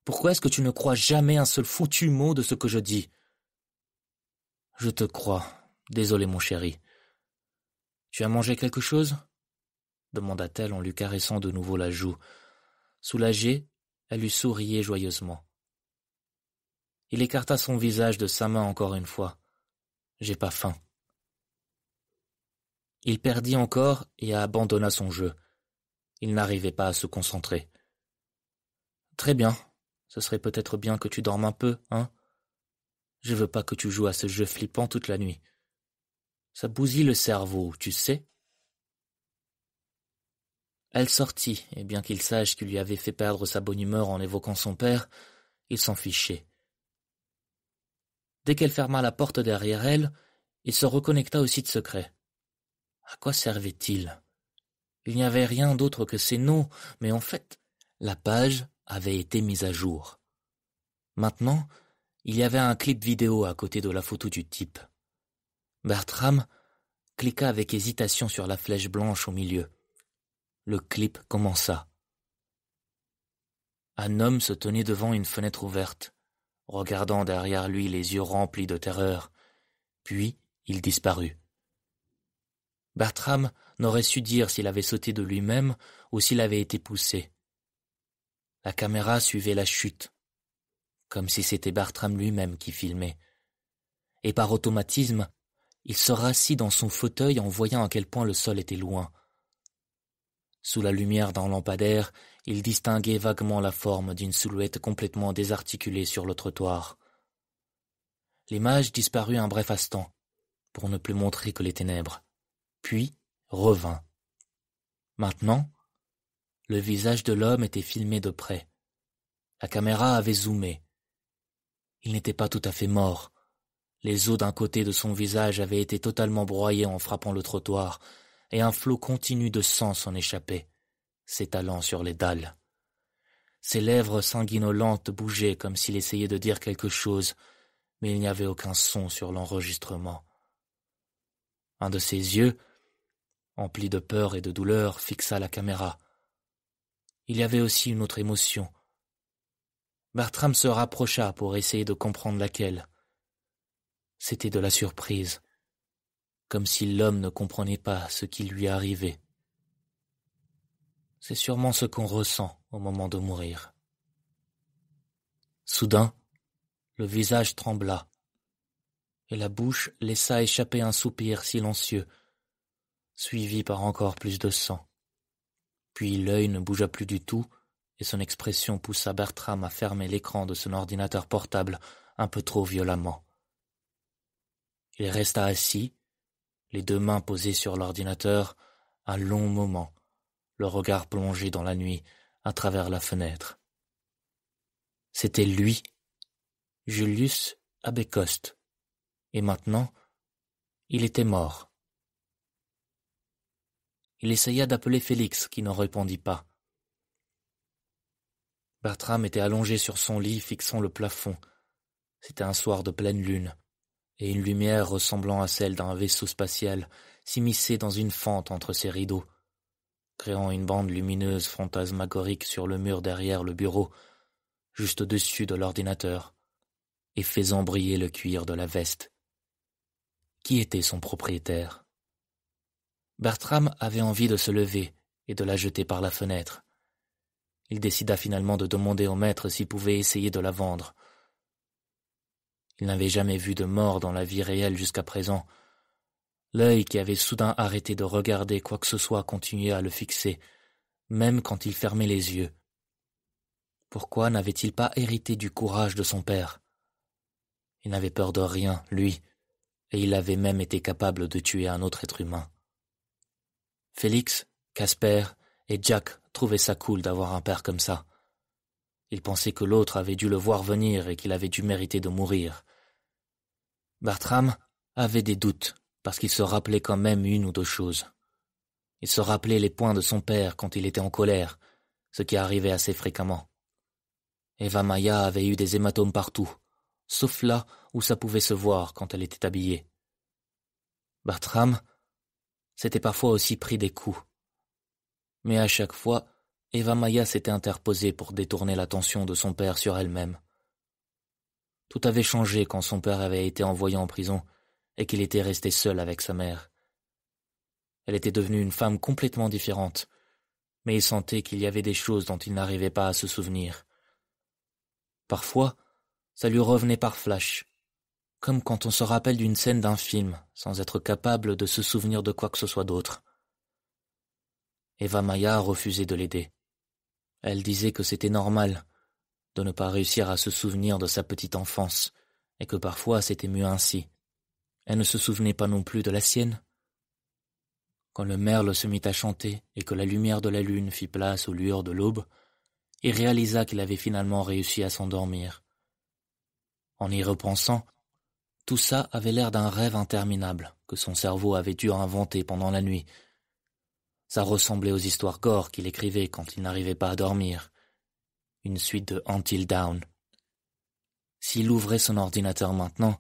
Pourquoi est-ce que tu ne crois jamais un seul foutu mot de ce que je dis je te crois. Désolé, mon chéri. Tu as mangé quelque chose demanda-t-elle en lui caressant de nouveau la joue. Soulagée, elle lui sourié joyeusement. Il écarta son visage de sa main encore une fois. J'ai pas faim. Il perdit encore et abandonna son jeu. Il n'arrivait pas à se concentrer. Très bien. Ce serait peut-être bien que tu dormes un peu, hein? Je veux pas que tu joues à ce jeu flippant toute la nuit. Ça bousille le cerveau, tu sais. Elle sortit, et bien qu'il sache qu'il lui avait fait perdre sa bonne humeur en évoquant son père, il s'en fichait. Dès qu'elle ferma la porte derrière elle, il se reconnecta au site secret. À quoi servait-il Il n'y avait rien d'autre que ces noms, mais en fait, la page avait été mise à jour. Maintenant, il y avait un clip vidéo à côté de la photo du type. Bertram cliqua avec hésitation sur la flèche blanche au milieu. Le clip commença. Un homme se tenait devant une fenêtre ouverte, regardant derrière lui les yeux remplis de terreur. Puis il disparut. Bertram n'aurait su dire s'il avait sauté de lui-même ou s'il avait été poussé. La caméra suivait la chute, comme si c'était Bartram lui-même qui filmait. Et par automatisme, il se rassit dans son fauteuil en voyant à quel point le sol était loin. Sous la lumière d'un lampadaire, il distinguait vaguement la forme d'une silhouette complètement désarticulée sur le trottoir. L'image disparut un bref instant, pour ne plus montrer que les ténèbres, puis revint. Maintenant, le visage de l'homme était filmé de près. La caméra avait zoomé. Il n'était pas tout à fait mort. Les os d'un côté de son visage avaient été totalement broyés en frappant le trottoir, et un flot continu de sang s'en échappait, s'étalant sur les dalles. Ses lèvres sanguinolentes bougeaient comme s'il essayait de dire quelque chose, mais il n'y avait aucun son sur l'enregistrement. Un de ses yeux, empli de peur et de douleur, fixa la caméra. Il y avait aussi une autre émotion, Bertram se rapprocha pour essayer de comprendre laquelle. C'était de la surprise, comme si l'homme ne comprenait pas ce qui lui arrivait. C'est sûrement ce qu'on ressent au moment de mourir. Soudain, le visage trembla, et la bouche laissa échapper un soupir silencieux, suivi par encore plus de sang. Puis l'œil ne bougea plus du tout, et son expression poussa Bertram à fermer l'écran de son ordinateur portable un peu trop violemment. Il resta assis, les deux mains posées sur l'ordinateur, un long moment, le regard plongé dans la nuit à travers la fenêtre. C'était lui, Julius Abécoste. Et maintenant, il était mort. Il essaya d'appeler Félix, qui n'en répondit pas. Bertram était allongé sur son lit, fixant le plafond. C'était un soir de pleine lune, et une lumière ressemblant à celle d'un vaisseau spatial s'immisçait dans une fente entre ses rideaux, créant une bande lumineuse fantasmagorique sur le mur derrière le bureau, juste au-dessus de l'ordinateur, et faisant briller le cuir de la veste. Qui était son propriétaire Bertram avait envie de se lever et de la jeter par la fenêtre il décida finalement de demander au maître s'il pouvait essayer de la vendre. Il n'avait jamais vu de mort dans la vie réelle jusqu'à présent. L'œil qui avait soudain arrêté de regarder quoi que ce soit continuait à le fixer, même quand il fermait les yeux. Pourquoi n'avait-il pas hérité du courage de son père Il n'avait peur de rien, lui, et il avait même été capable de tuer un autre être humain. Félix, Casper et Jack trouvait ça cool d'avoir un père comme ça. Il pensait que l'autre avait dû le voir venir et qu'il avait dû mériter de mourir. Bartram avait des doutes, parce qu'il se rappelait quand même une ou deux choses. Il se rappelait les points de son père quand il était en colère, ce qui arrivait assez fréquemment. Eva Maya avait eu des hématomes partout, sauf là où ça pouvait se voir quand elle était habillée. Bartram s'était parfois aussi pris des coups, mais à chaque fois, Eva Maya s'était interposée pour détourner l'attention de son père sur elle-même. Tout avait changé quand son père avait été envoyé en prison et qu'il était resté seul avec sa mère. Elle était devenue une femme complètement différente, mais il sentait qu'il y avait des choses dont il n'arrivait pas à se souvenir. Parfois, ça lui revenait par flash, comme quand on se rappelle d'une scène d'un film sans être capable de se souvenir de quoi que ce soit d'autre. Eva Maya refusait de l'aider. Elle disait que c'était normal de ne pas réussir à se souvenir de sa petite enfance, et que parfois c'était mieux ainsi. Elle ne se souvenait pas non plus de la sienne. Quand le merle se mit à chanter et que la lumière de la lune fit place aux lueurs de l'aube, il réalisa qu'il avait finalement réussi à s'endormir. En y repensant, tout ça avait l'air d'un rêve interminable que son cerveau avait dû inventer pendant la nuit ça ressemblait aux histoires gore qu'il écrivait quand il n'arrivait pas à dormir. Une suite de Until Down. S'il ouvrait son ordinateur maintenant,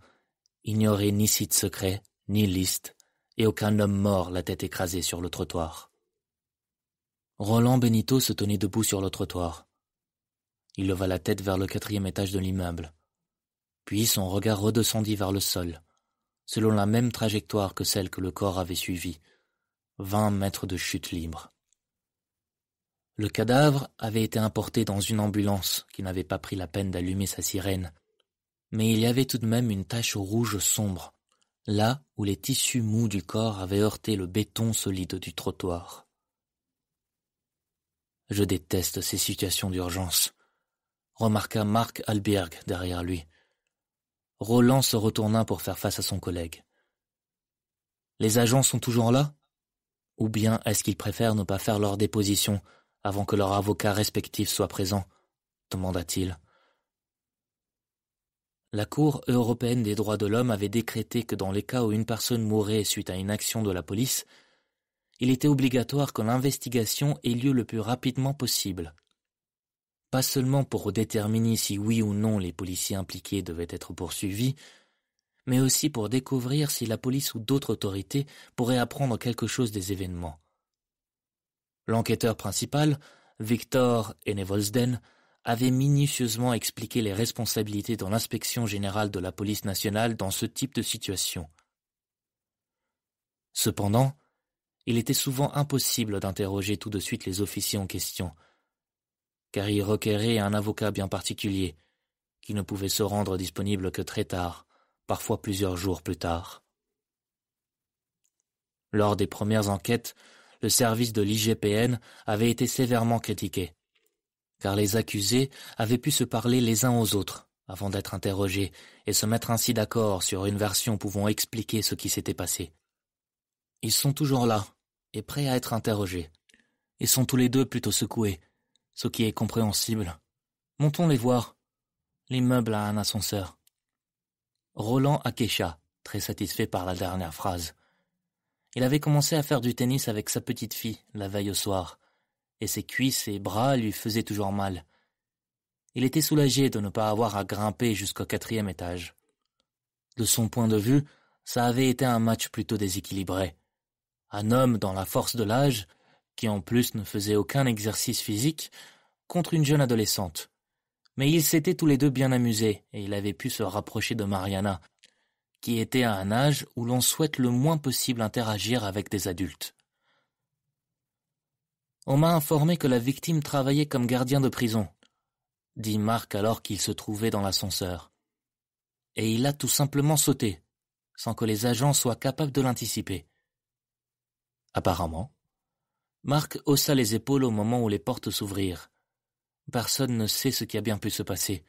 il n'y aurait ni site secret, ni liste, et aucun homme mort la tête écrasée sur le trottoir. Roland Benito se tenait debout sur le trottoir. Il leva la tête vers le quatrième étage de l'immeuble. Puis son regard redescendit vers le sol, selon la même trajectoire que celle que le corps avait suivie, vingt mètres de chute libre. Le cadavre avait été importé dans une ambulance qui n'avait pas pris la peine d'allumer sa sirène, mais il y avait tout de même une tache rouge sombre, là où les tissus mous du corps avaient heurté le béton solide du trottoir. Je déteste ces situations d'urgence, remarqua Marc Alberg derrière lui. Roland se retourna pour faire face à son collègue. Les agents sont toujours là ou bien est-ce qu'ils préfèrent ne pas faire leur déposition avant que leur avocat respectif soit présent demanda-t-il. La Cour européenne des droits de l'homme avait décrété que dans les cas où une personne mourait suite à une action de la police, il était obligatoire que l'investigation ait lieu le plus rapidement possible. Pas seulement pour déterminer si oui ou non les policiers impliqués devaient être poursuivis, mais aussi pour découvrir si la police ou d'autres autorités pourraient apprendre quelque chose des événements. L'enquêteur principal, Victor Enevolsden, avait minutieusement expliqué les responsabilités dans l'inspection générale de la police nationale dans ce type de situation. Cependant, il était souvent impossible d'interroger tout de suite les officiers en question, car ils requéraient un avocat bien particulier, qui ne pouvait se rendre disponible que très tard parfois plusieurs jours plus tard. Lors des premières enquêtes, le service de l'IGPN avait été sévèrement critiqué, car les accusés avaient pu se parler les uns aux autres avant d'être interrogés et se mettre ainsi d'accord sur une version pouvant expliquer ce qui s'était passé. Ils sont toujours là et prêts à être interrogés. Ils sont tous les deux plutôt secoués, ce qui est compréhensible. Montons les voir. L'immeuble a un ascenseur. Roland Akecha, très satisfait par la dernière phrase. Il avait commencé à faire du tennis avec sa petite fille la veille au soir, et ses cuisses et bras lui faisaient toujours mal. Il était soulagé de ne pas avoir à grimper jusqu'au quatrième étage. De son point de vue, ça avait été un match plutôt déséquilibré. Un homme dans la force de l'âge, qui en plus ne faisait aucun exercice physique, contre une jeune adolescente, mais ils s'étaient tous les deux bien amusés, et il avait pu se rapprocher de Mariana, qui était à un âge où l'on souhaite le moins possible interagir avec des adultes. On m'a informé que la victime travaillait comme gardien de prison, dit Marc alors qu'il se trouvait dans l'ascenseur. Et il a tout simplement sauté, sans que les agents soient capables de l'anticiper. Apparemment, Marc haussa les épaules au moment où les portes s'ouvrirent, Personne ne sait ce qui a bien pu se passer.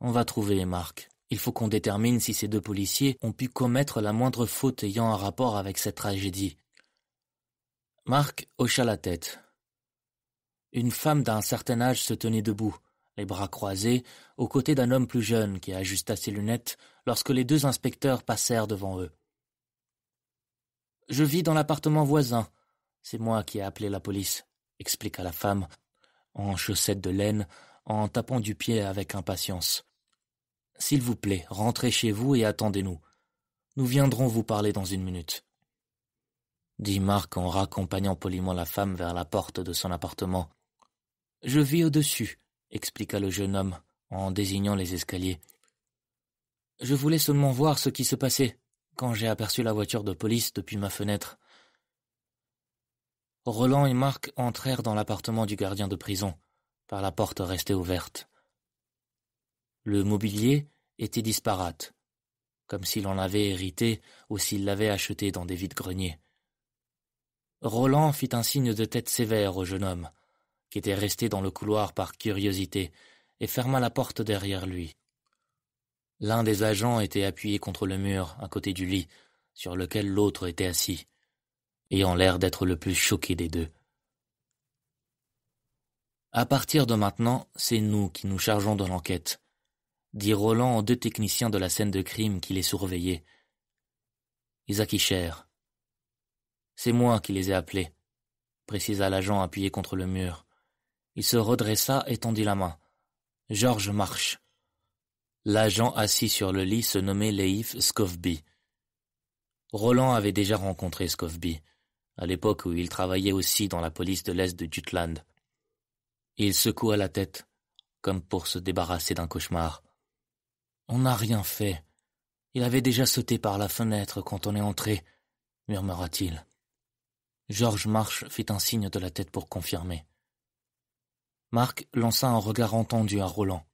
On va trouver Marc. Il faut qu'on détermine si ces deux policiers ont pu commettre la moindre faute ayant un rapport avec cette tragédie. Marc hocha la tête. Une femme d'un certain âge se tenait debout, les bras croisés, aux côtés d'un homme plus jeune qui ajusta ses lunettes lorsque les deux inspecteurs passèrent devant eux. Je vis dans l'appartement voisin. C'est moi qui ai appelé la police, expliqua la femme en chaussettes de laine, en tapant du pied avec impatience. S'il vous plaît, rentrez chez vous et attendez-nous. Nous viendrons vous parler dans une minute. Dit Marc en raccompagnant poliment la femme vers la porte de son appartement. Je vis au-dessus, expliqua le jeune homme en désignant les escaliers. Je voulais seulement voir ce qui se passait quand j'ai aperçu la voiture de police depuis ma fenêtre. Roland et Marc entrèrent dans l'appartement du gardien de prison, par la porte restée ouverte. Le mobilier était disparate, comme s'il en avait hérité ou s'il l'avait acheté dans des vides-greniers. Roland fit un signe de tête sévère au jeune homme, qui était resté dans le couloir par curiosité, et ferma la porte derrière lui. L'un des agents était appuyé contre le mur, à côté du lit, sur lequel l'autre était assis ayant l'air d'être le plus choqué des deux. À partir de maintenant, c'est nous qui nous chargeons de l'enquête, dit Roland aux deux techniciens de la scène de crime qui les surveillaient. Ils acquichèrent. C'est moi qui les ai appelés, précisa l'agent appuyé contre le mur. Il se redressa et tendit la main. Georges marche. » L'agent assis sur le lit se nommait Leif Scovby. Roland avait déjà rencontré Scovby à l'époque où il travaillait aussi dans la police de l'Est de Jutland. Il secoua la tête, comme pour se débarrasser d'un cauchemar. On n'a rien fait. Il avait déjà sauté par la fenêtre quand on est entré, murmura-t-il. George Marsh fit un signe de la tête pour confirmer. Marc lança un regard entendu à Roland.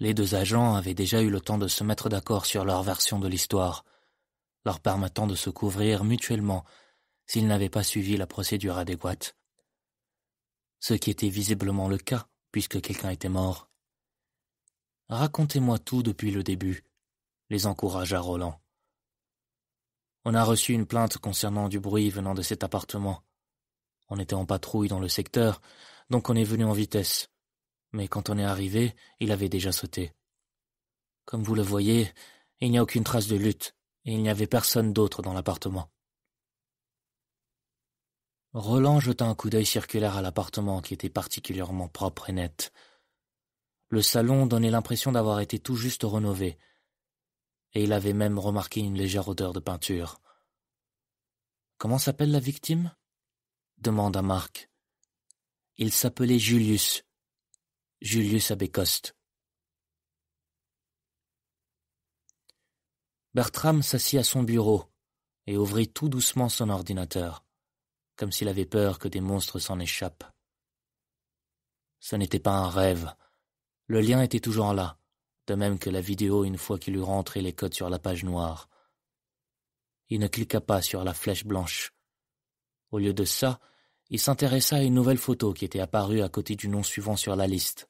Les deux agents avaient déjà eu le temps de se mettre d'accord sur leur version de l'histoire, leur permettant de se couvrir mutuellement s'il n'avait pas suivi la procédure adéquate. Ce qui était visiblement le cas, puisque quelqu'un était mort. Racontez-moi tout depuis le début, les encouragea Roland. On a reçu une plainte concernant du bruit venant de cet appartement. On était en patrouille dans le secteur, donc on est venu en vitesse. Mais quand on est arrivé, il avait déjà sauté. Comme vous le voyez, il n'y a aucune trace de lutte, et il n'y avait personne d'autre dans l'appartement. Roland jeta un coup d'œil circulaire à l'appartement qui était particulièrement propre et net. Le salon donnait l'impression d'avoir été tout juste rénové, et il avait même remarqué une légère odeur de peinture. Comment s'appelle la victime demanda Marc. Il s'appelait Julius. Julius Abécoste. Bertram s'assit à son bureau et ouvrit tout doucement son ordinateur comme s'il avait peur que des monstres s'en échappent. Ce n'était pas un rêve. Le lien était toujours là, de même que la vidéo une fois qu'il eut rentré les codes sur la page noire. Il ne cliqua pas sur la flèche blanche. Au lieu de ça, il s'intéressa à une nouvelle photo qui était apparue à côté du nom suivant sur la liste.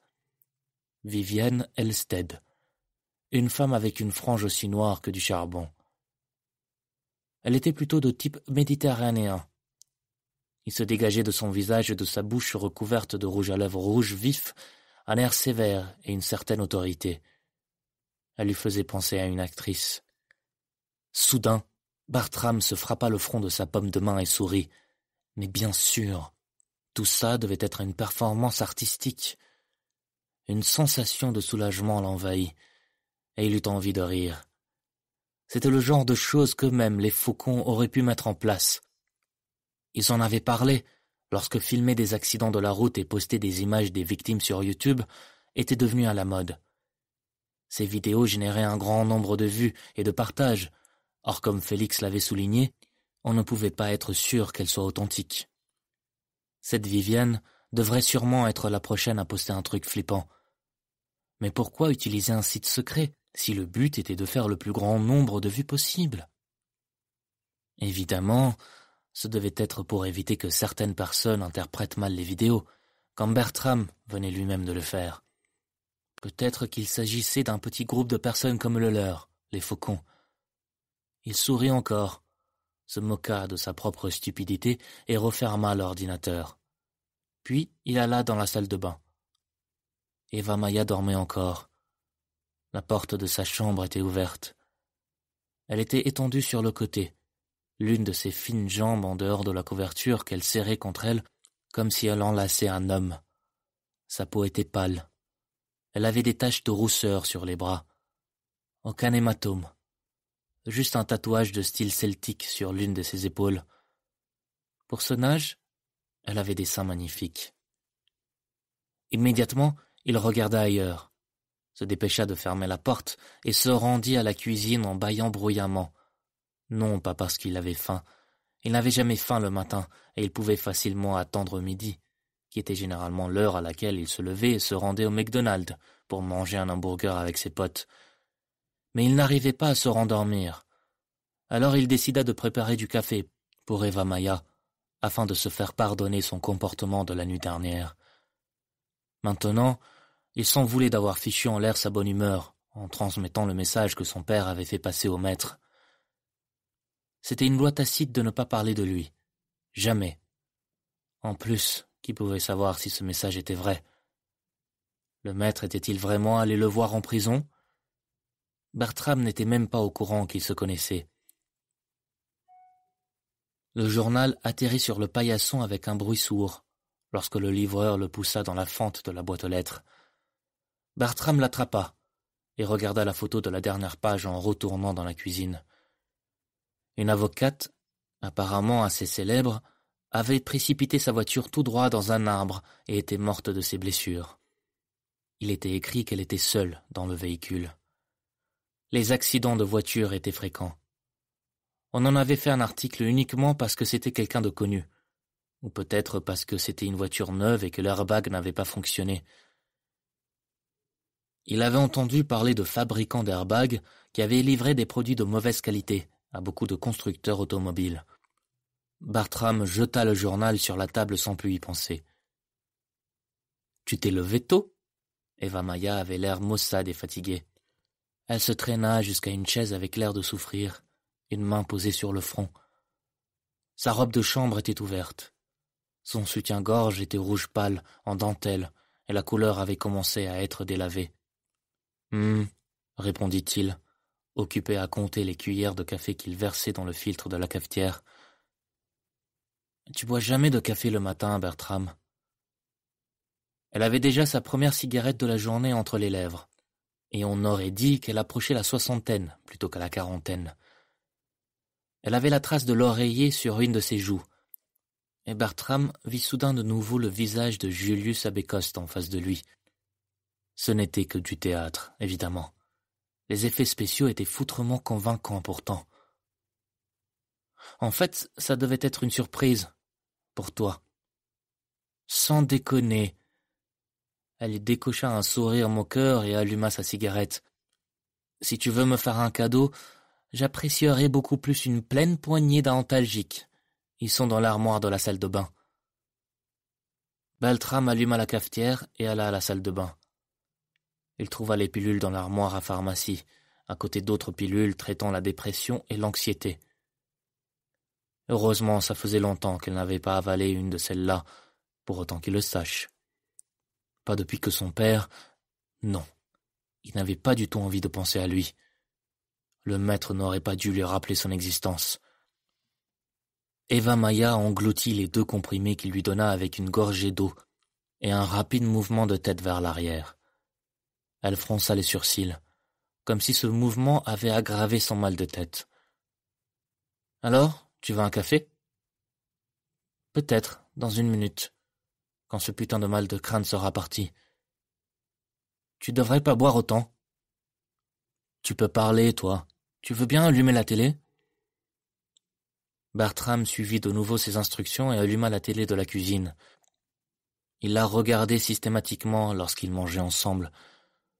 Vivienne Elsted. Une femme avec une frange aussi noire que du charbon. Elle était plutôt de type méditerranéen, il se dégageait de son visage et de sa bouche recouverte de rouge à lèvres rouge vif, un air sévère et une certaine autorité. Elle lui faisait penser à une actrice. Soudain, Bartram se frappa le front de sa pomme de main et sourit. Mais bien sûr, tout ça devait être une performance artistique. Une sensation de soulagement l'envahit, et il eut envie de rire. C'était le genre de choses que même les faucons auraient pu mettre en place. Ils en avaient parlé lorsque filmer des accidents de la route et poster des images des victimes sur YouTube était devenu à la mode. Ces vidéos généraient un grand nombre de vues et de partages. Or, comme Félix l'avait souligné, on ne pouvait pas être sûr qu'elles soient authentiques. Cette Viviane devrait sûrement être la prochaine à poster un truc flippant. Mais pourquoi utiliser un site secret si le but était de faire le plus grand nombre de vues possible Évidemment, ce devait être pour éviter que certaines personnes interprètent mal les vidéos, comme Bertram venait lui-même de le faire. Peut-être qu'il s'agissait d'un petit groupe de personnes comme le leur, les faucons. Il sourit encore, se moqua de sa propre stupidité et referma l'ordinateur. Puis il alla dans la salle de bain. Eva Maya dormait encore. La porte de sa chambre était ouverte. Elle était étendue sur le côté, l'une de ses fines jambes en dehors de la couverture qu'elle serrait contre elle, comme si elle enlaçait un homme. Sa peau était pâle. Elle avait des taches de rousseur sur les bras. Aucun hématome. Juste un tatouage de style celtique sur l'une de ses épaules. Pour son âge, elle avait des seins magnifiques. Immédiatement, il regarda ailleurs, se dépêcha de fermer la porte et se rendit à la cuisine en bâillant bruyamment. Non, pas parce qu'il avait faim. Il n'avait jamais faim le matin, et il pouvait facilement attendre midi, qui était généralement l'heure à laquelle il se levait et se rendait au McDonald's pour manger un hamburger avec ses potes. Mais il n'arrivait pas à se rendormir. Alors il décida de préparer du café pour Eva Maya, afin de se faire pardonner son comportement de la nuit dernière. Maintenant, il s'en voulait d'avoir fichu en l'air sa bonne humeur en transmettant le message que son père avait fait passer au maître. C'était une loi tacite de ne pas parler de lui. Jamais. En plus, qui pouvait savoir si ce message était vrai Le maître était-il vraiment allé le voir en prison Bertram n'était même pas au courant qu'il se connaissait. Le journal atterrit sur le paillasson avec un bruit sourd, lorsque le livreur le poussa dans la fente de la boîte aux lettres. Bertram l'attrapa et regarda la photo de la dernière page en retournant dans la cuisine. Une avocate, apparemment assez célèbre, avait précipité sa voiture tout droit dans un arbre et était morte de ses blessures. Il était écrit qu'elle était seule dans le véhicule. Les accidents de voiture étaient fréquents. On en avait fait un article uniquement parce que c'était quelqu'un de connu, ou peut-être parce que c'était une voiture neuve et que l'airbag n'avait pas fonctionné. Il avait entendu parler de fabricants d'airbags qui avaient livré des produits de mauvaise qualité à beaucoup de constructeurs automobiles. Bartram jeta le journal sur la table sans plus y penser. Tu t'es levé tôt Eva Maya avait l'air maussade et fatiguée. Elle se traîna jusqu'à une chaise avec l'air de souffrir, une main posée sur le front. Sa robe de chambre était ouverte. Son soutien-gorge était rouge pâle, en dentelle, et la couleur avait commencé à être délavée. Hum, répondit-il, occupé à compter les cuillères de café qu'il versait dans le filtre de la cafetière. Tu bois jamais de café le matin, Bertram. Elle avait déjà sa première cigarette de la journée entre les lèvres, et on aurait dit qu'elle approchait la soixantaine plutôt qu'à la quarantaine. Elle avait la trace de l'oreiller sur une de ses joues, et Bertram vit soudain de nouveau le visage de Julius Abécoste en face de lui. Ce n'était que du théâtre, évidemment. Les effets spéciaux étaient foutrement convaincants pourtant. En fait, ça devait être une surprise. Pour toi. Sans déconner. Elle décocha un sourire moqueur et alluma sa cigarette. Si tu veux me faire un cadeau, j'apprécierais beaucoup plus une pleine poignée d'antalgiques. Ils sont dans l'armoire de la salle de bain. Baltram alluma la cafetière et alla à la salle de bain. Il trouva les pilules dans l'armoire à pharmacie, à côté d'autres pilules traitant la dépression et l'anxiété. Heureusement, ça faisait longtemps qu'elle n'avait pas avalé une de celles-là, pour autant qu'il le sache. Pas depuis que son père... Non. Il n'avait pas du tout envie de penser à lui. Le maître n'aurait pas dû lui rappeler son existence. Eva Maya engloutit les deux comprimés qu'il lui donna avec une gorgée d'eau et un rapide mouvement de tête vers l'arrière. Elle fronça les sourcils, comme si ce mouvement avait aggravé son mal de tête. Alors, tu veux un café Peut-être, dans une minute, quand ce putain de mal de crâne sera parti. Tu devrais pas boire autant. Tu peux parler, toi. Tu veux bien allumer la télé Bertram suivit de nouveau ses instructions et alluma la télé de la cuisine. Il la regardait systématiquement lorsqu'ils mangeaient ensemble,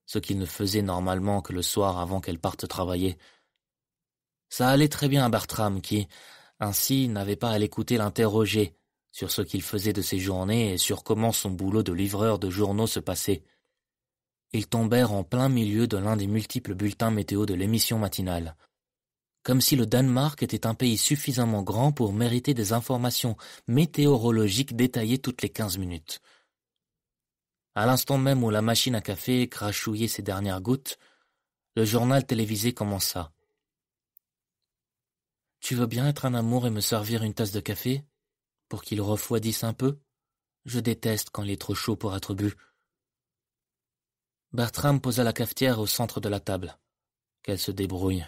ce qu'il ne faisait normalement que le soir avant qu'elle parte travailler. Ça allait très bien à Bartram qui, ainsi, n'avait pas à l'écouter l'interroger sur ce qu'il faisait de ses journées et sur comment son boulot de livreur de journaux se passait. Ils tombèrent en plein milieu de l'un des multiples bulletins météo de l'émission matinale. Comme si le Danemark était un pays suffisamment grand pour mériter des informations météorologiques détaillées toutes les quinze minutes. À l'instant même où la machine à café crachouillait ses dernières gouttes, le journal télévisé commença. Tu veux bien être un amour et me servir une tasse de café Pour qu'il refroidisse un peu Je déteste quand il est trop chaud pour être bu. Bertram posa la cafetière au centre de la table. Qu'elle se débrouille.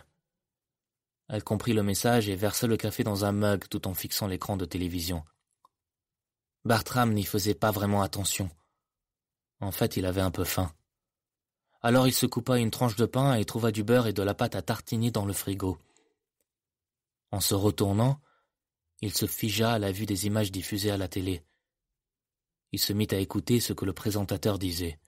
Elle comprit le message et versa le café dans un mug tout en fixant l'écran de télévision. Bertram n'y faisait pas vraiment attention. En fait, il avait un peu faim. Alors il se coupa une tranche de pain et trouva du beurre et de la pâte à tartiner dans le frigo. En se retournant, il se figea à la vue des images diffusées à la télé. Il se mit à écouter ce que le présentateur disait.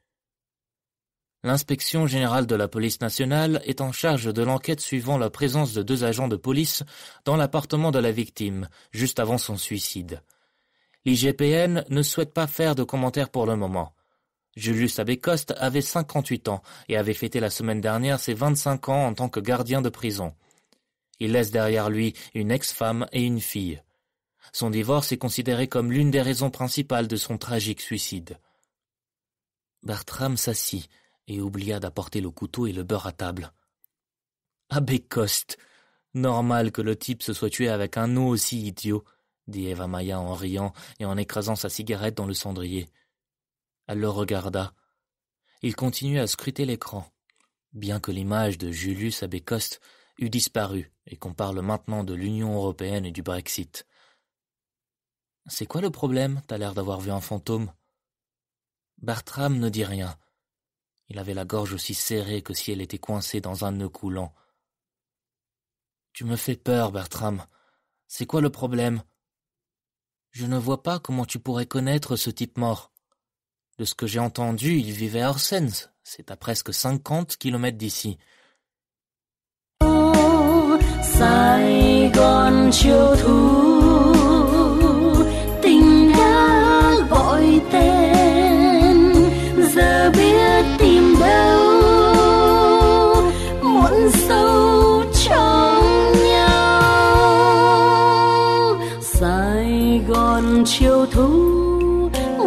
L'inspection générale de la police nationale est en charge de l'enquête suivant la présence de deux agents de police dans l'appartement de la victime, juste avant son suicide. L'IGPN ne souhaite pas faire de commentaires pour le moment. Julius Abécoste avait cinquante-huit ans et avait fêté la semaine dernière ses vingt-cinq ans en tant que gardien de prison. Il laisse derrière lui une ex-femme et une fille. Son divorce est considéré comme l'une des raisons principales de son tragique suicide. Bertram s'assit et oublia d'apporter le couteau et le beurre à table. Coste, Normal que le type se soit tué avec un nom aussi idiot, dit Eva Maya en riant et en écrasant sa cigarette dans le cendrier. Elle le regarda. Il continuait à scruter l'écran. Bien que l'image de Julius Abécoste eût disparu et qu'on parle maintenant de l'Union européenne et du Brexit. C'est quoi le problème T'as l'air d'avoir vu un fantôme. Bertram ne dit rien. Il avait la gorge aussi serrée que si elle était coincée dans un nœud coulant. Tu me fais peur, Bertram. C'est quoi le problème Je ne vois pas comment tu pourrais connaître ce type mort. De ce que j'ai entendu, il vivait à Horsens. C'est à presque 50 kilomètres d'ici.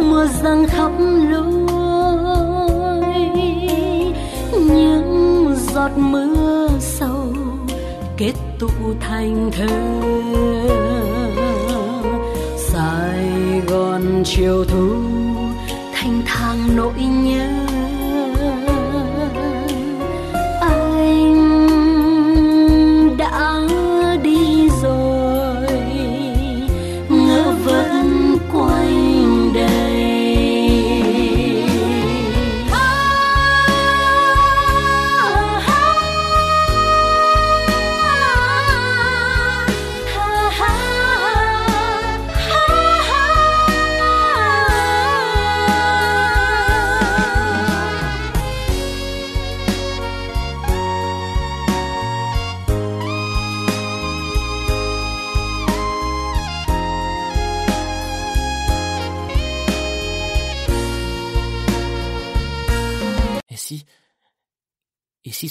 mưa răng khắp lối những giọt mưa sâu kết tụ thành thơ Sài Gòn chiều thu thanh thang nỗi nhớ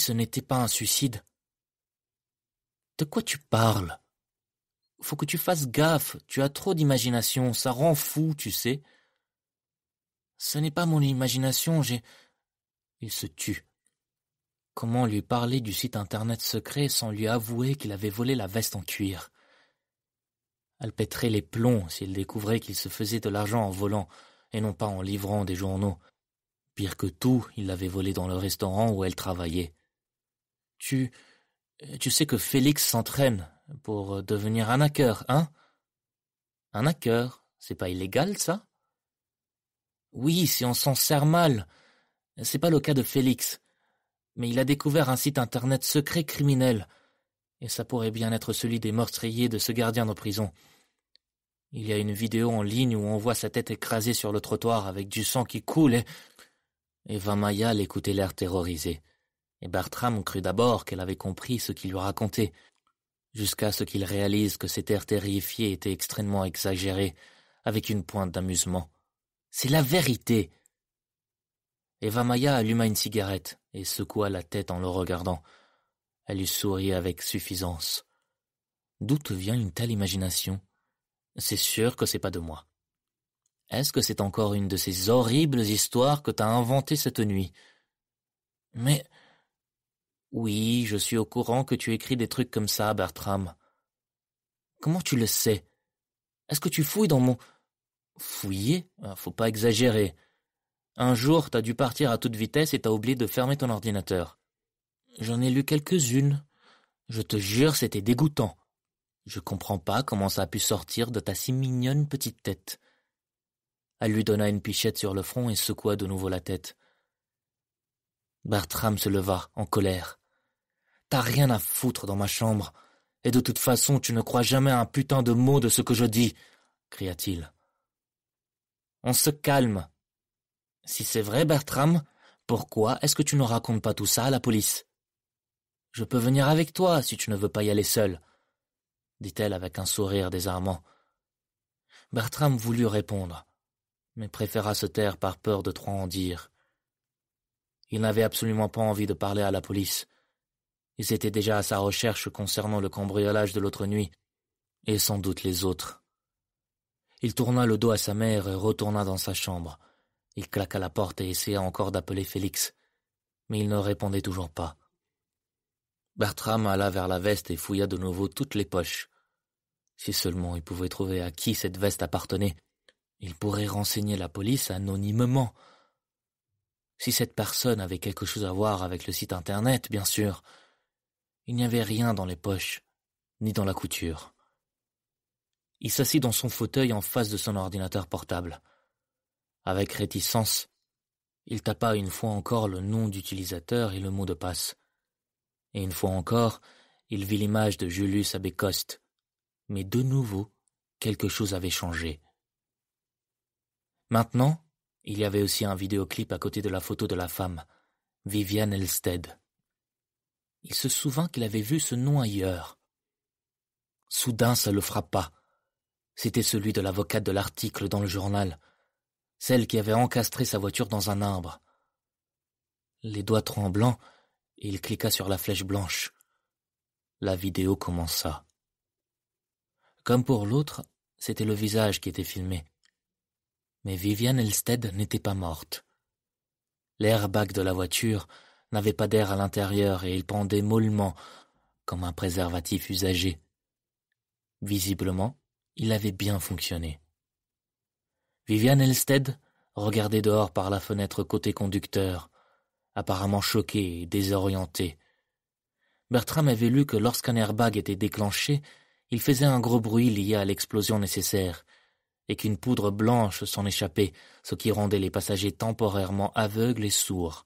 ce n'était pas un suicide. De quoi tu parles Faut que tu fasses gaffe, tu as trop d'imagination, ça rend fou, tu sais. Ce n'est pas mon imagination, j'ai. Il se tut. Comment lui parler du site internet secret sans lui avouer qu'il avait volé la veste en cuir Elle pèterait les plombs s'il découvrait qu'il se faisait de l'argent en volant, et non pas en livrant des journaux. Pire que tout, il l'avait volé dans le restaurant où elle travaillait. Tu... Euh, tu sais que Félix s'entraîne pour euh, devenir un hacker, hein Un hacker, c'est pas illégal, ça Oui, si on s'en sert mal. C'est pas le cas de Félix. Mais il a découvert un site internet secret criminel. Et ça pourrait bien être celui des meurtriers de ce gardien de prison. Il y a une vidéo en ligne où on voit sa tête écrasée sur le trottoir avec du sang qui coule et... Eva Maya l'écoutait l'air terrorisé et Bertram crut d'abord qu'elle avait compris ce qu'il lui racontait, jusqu'à ce qu'il réalise que cet air terrifié était extrêmement exagéré, avec une pointe d'amusement. C'est la vérité. Eva Maya alluma une cigarette et secoua la tête en le regardant. Elle lui sourit avec suffisance. D'où te vient une telle imagination C'est sûr que c'est pas de moi. Est-ce que c'est encore une de ces horribles histoires que t'as inventées cette nuit Mais oui, je suis au courant que tu écris des trucs comme ça, Bertram. Comment tu le sais Est-ce que tu fouilles dans mon... Fouiller ah, Faut pas exagérer. Un jour, t'as dû partir à toute vitesse et t'as oublié de fermer ton ordinateur. J'en ai lu quelques-unes. Je te jure, c'était dégoûtant. Je comprends pas comment ça a pu sortir de ta si mignonne petite tête. Elle lui donna une pichette sur le front et secoua de nouveau la tête. Bertram se leva, en colère rien à foutre dans ma chambre. Et de toute façon, tu ne crois jamais un putain de mot de ce que je dis, cria-t-il. On se calme. Si c'est vrai, Bertram, pourquoi est-ce que tu ne racontes pas tout ça à la police Je peux venir avec toi si tu ne veux pas y aller seul, dit-elle avec un sourire désarmant. Bertram voulut répondre, mais préféra se taire par peur de trop en dire. Il n'avait absolument pas envie de parler à la police. Ils étaient déjà à sa recherche concernant le cambriolage de l'autre nuit, et sans doute les autres. Il tourna le dos à sa mère et retourna dans sa chambre. Il claqua la porte et essaya encore d'appeler Félix, mais il ne répondait toujours pas. Bertram alla vers la veste et fouilla de nouveau toutes les poches. Si seulement il pouvait trouver à qui cette veste appartenait, il pourrait renseigner la police anonymement. Si cette personne avait quelque chose à voir avec le site internet, bien sûr, il n'y avait rien dans les poches, ni dans la couture. Il s'assit dans son fauteuil en face de son ordinateur portable. Avec réticence, il tapa une fois encore le nom d'utilisateur et le mot de passe. Et une fois encore, il vit l'image de Julius à Bécoste. Mais de nouveau, quelque chose avait changé. Maintenant, il y avait aussi un vidéoclip à côté de la photo de la femme, Viviane Elstead. Il se souvint qu'il avait vu ce nom ailleurs. Soudain, ça le frappa. C'était celui de l'avocate de l'article dans le journal, celle qui avait encastré sa voiture dans un arbre. Les doigts tremblants, il cliqua sur la flèche blanche. La vidéo commença. Comme pour l'autre, c'était le visage qui était filmé. Mais Vivian Elsted n'était pas morte. L'airbag de la voiture n'avait pas d'air à l'intérieur et il pendait mollement, comme un préservatif usagé. Visiblement, il avait bien fonctionné. Viviane Elsted regardait dehors par la fenêtre côté conducteur, apparemment choquée et désorientée. Bertram avait lu que lorsqu'un airbag était déclenché, il faisait un gros bruit lié à l'explosion nécessaire, et qu'une poudre blanche s'en échappait, ce qui rendait les passagers temporairement aveugles et sourds.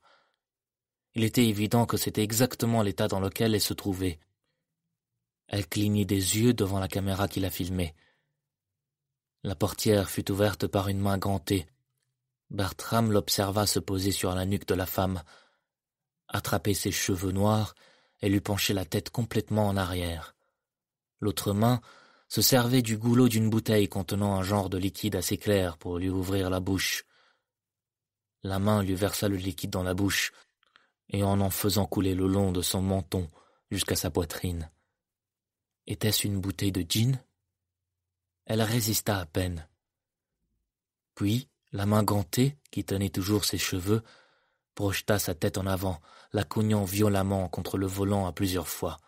Il était évident que c'était exactement l'état dans lequel elle se trouvait. Elle clignait des yeux devant la caméra qui la filmait. La portière fut ouverte par une main gantée. Bartram l'observa se poser sur la nuque de la femme, attraper ses cheveux noirs et lui pencher la tête complètement en arrière. L'autre main se servait du goulot d'une bouteille contenant un genre de liquide assez clair pour lui ouvrir la bouche. La main lui versa le liquide dans la bouche, et en en faisant couler le long de son menton jusqu'à sa poitrine. Était-ce une bouteille de gin Elle résista à peine. Puis, la main gantée, qui tenait toujours ses cheveux, projeta sa tête en avant, la cognant violemment contre le volant à plusieurs fois.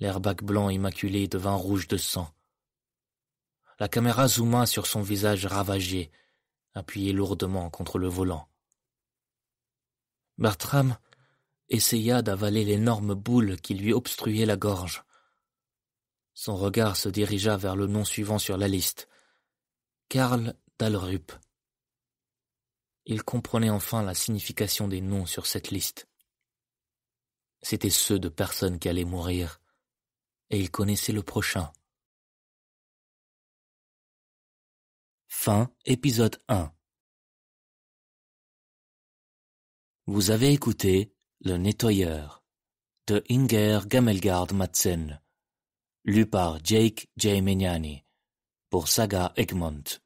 bac blanc immaculé devint rouge de sang. La caméra zooma sur son visage ravagé, appuyé lourdement contre le volant. Bertram essaya d'avaler l'énorme boule qui lui obstruait la gorge. Son regard se dirigea vers le nom suivant sur la liste. Karl Dalrup. Il comprenait enfin la signification des noms sur cette liste. C'étaient ceux de personnes qui allaient mourir, et il connaissait le prochain. Fin épisode 1 Vous avez écouté Le Nettoyeur de Inger Gamelgard Madsen, lu par Jake Meniani pour Saga Egmont.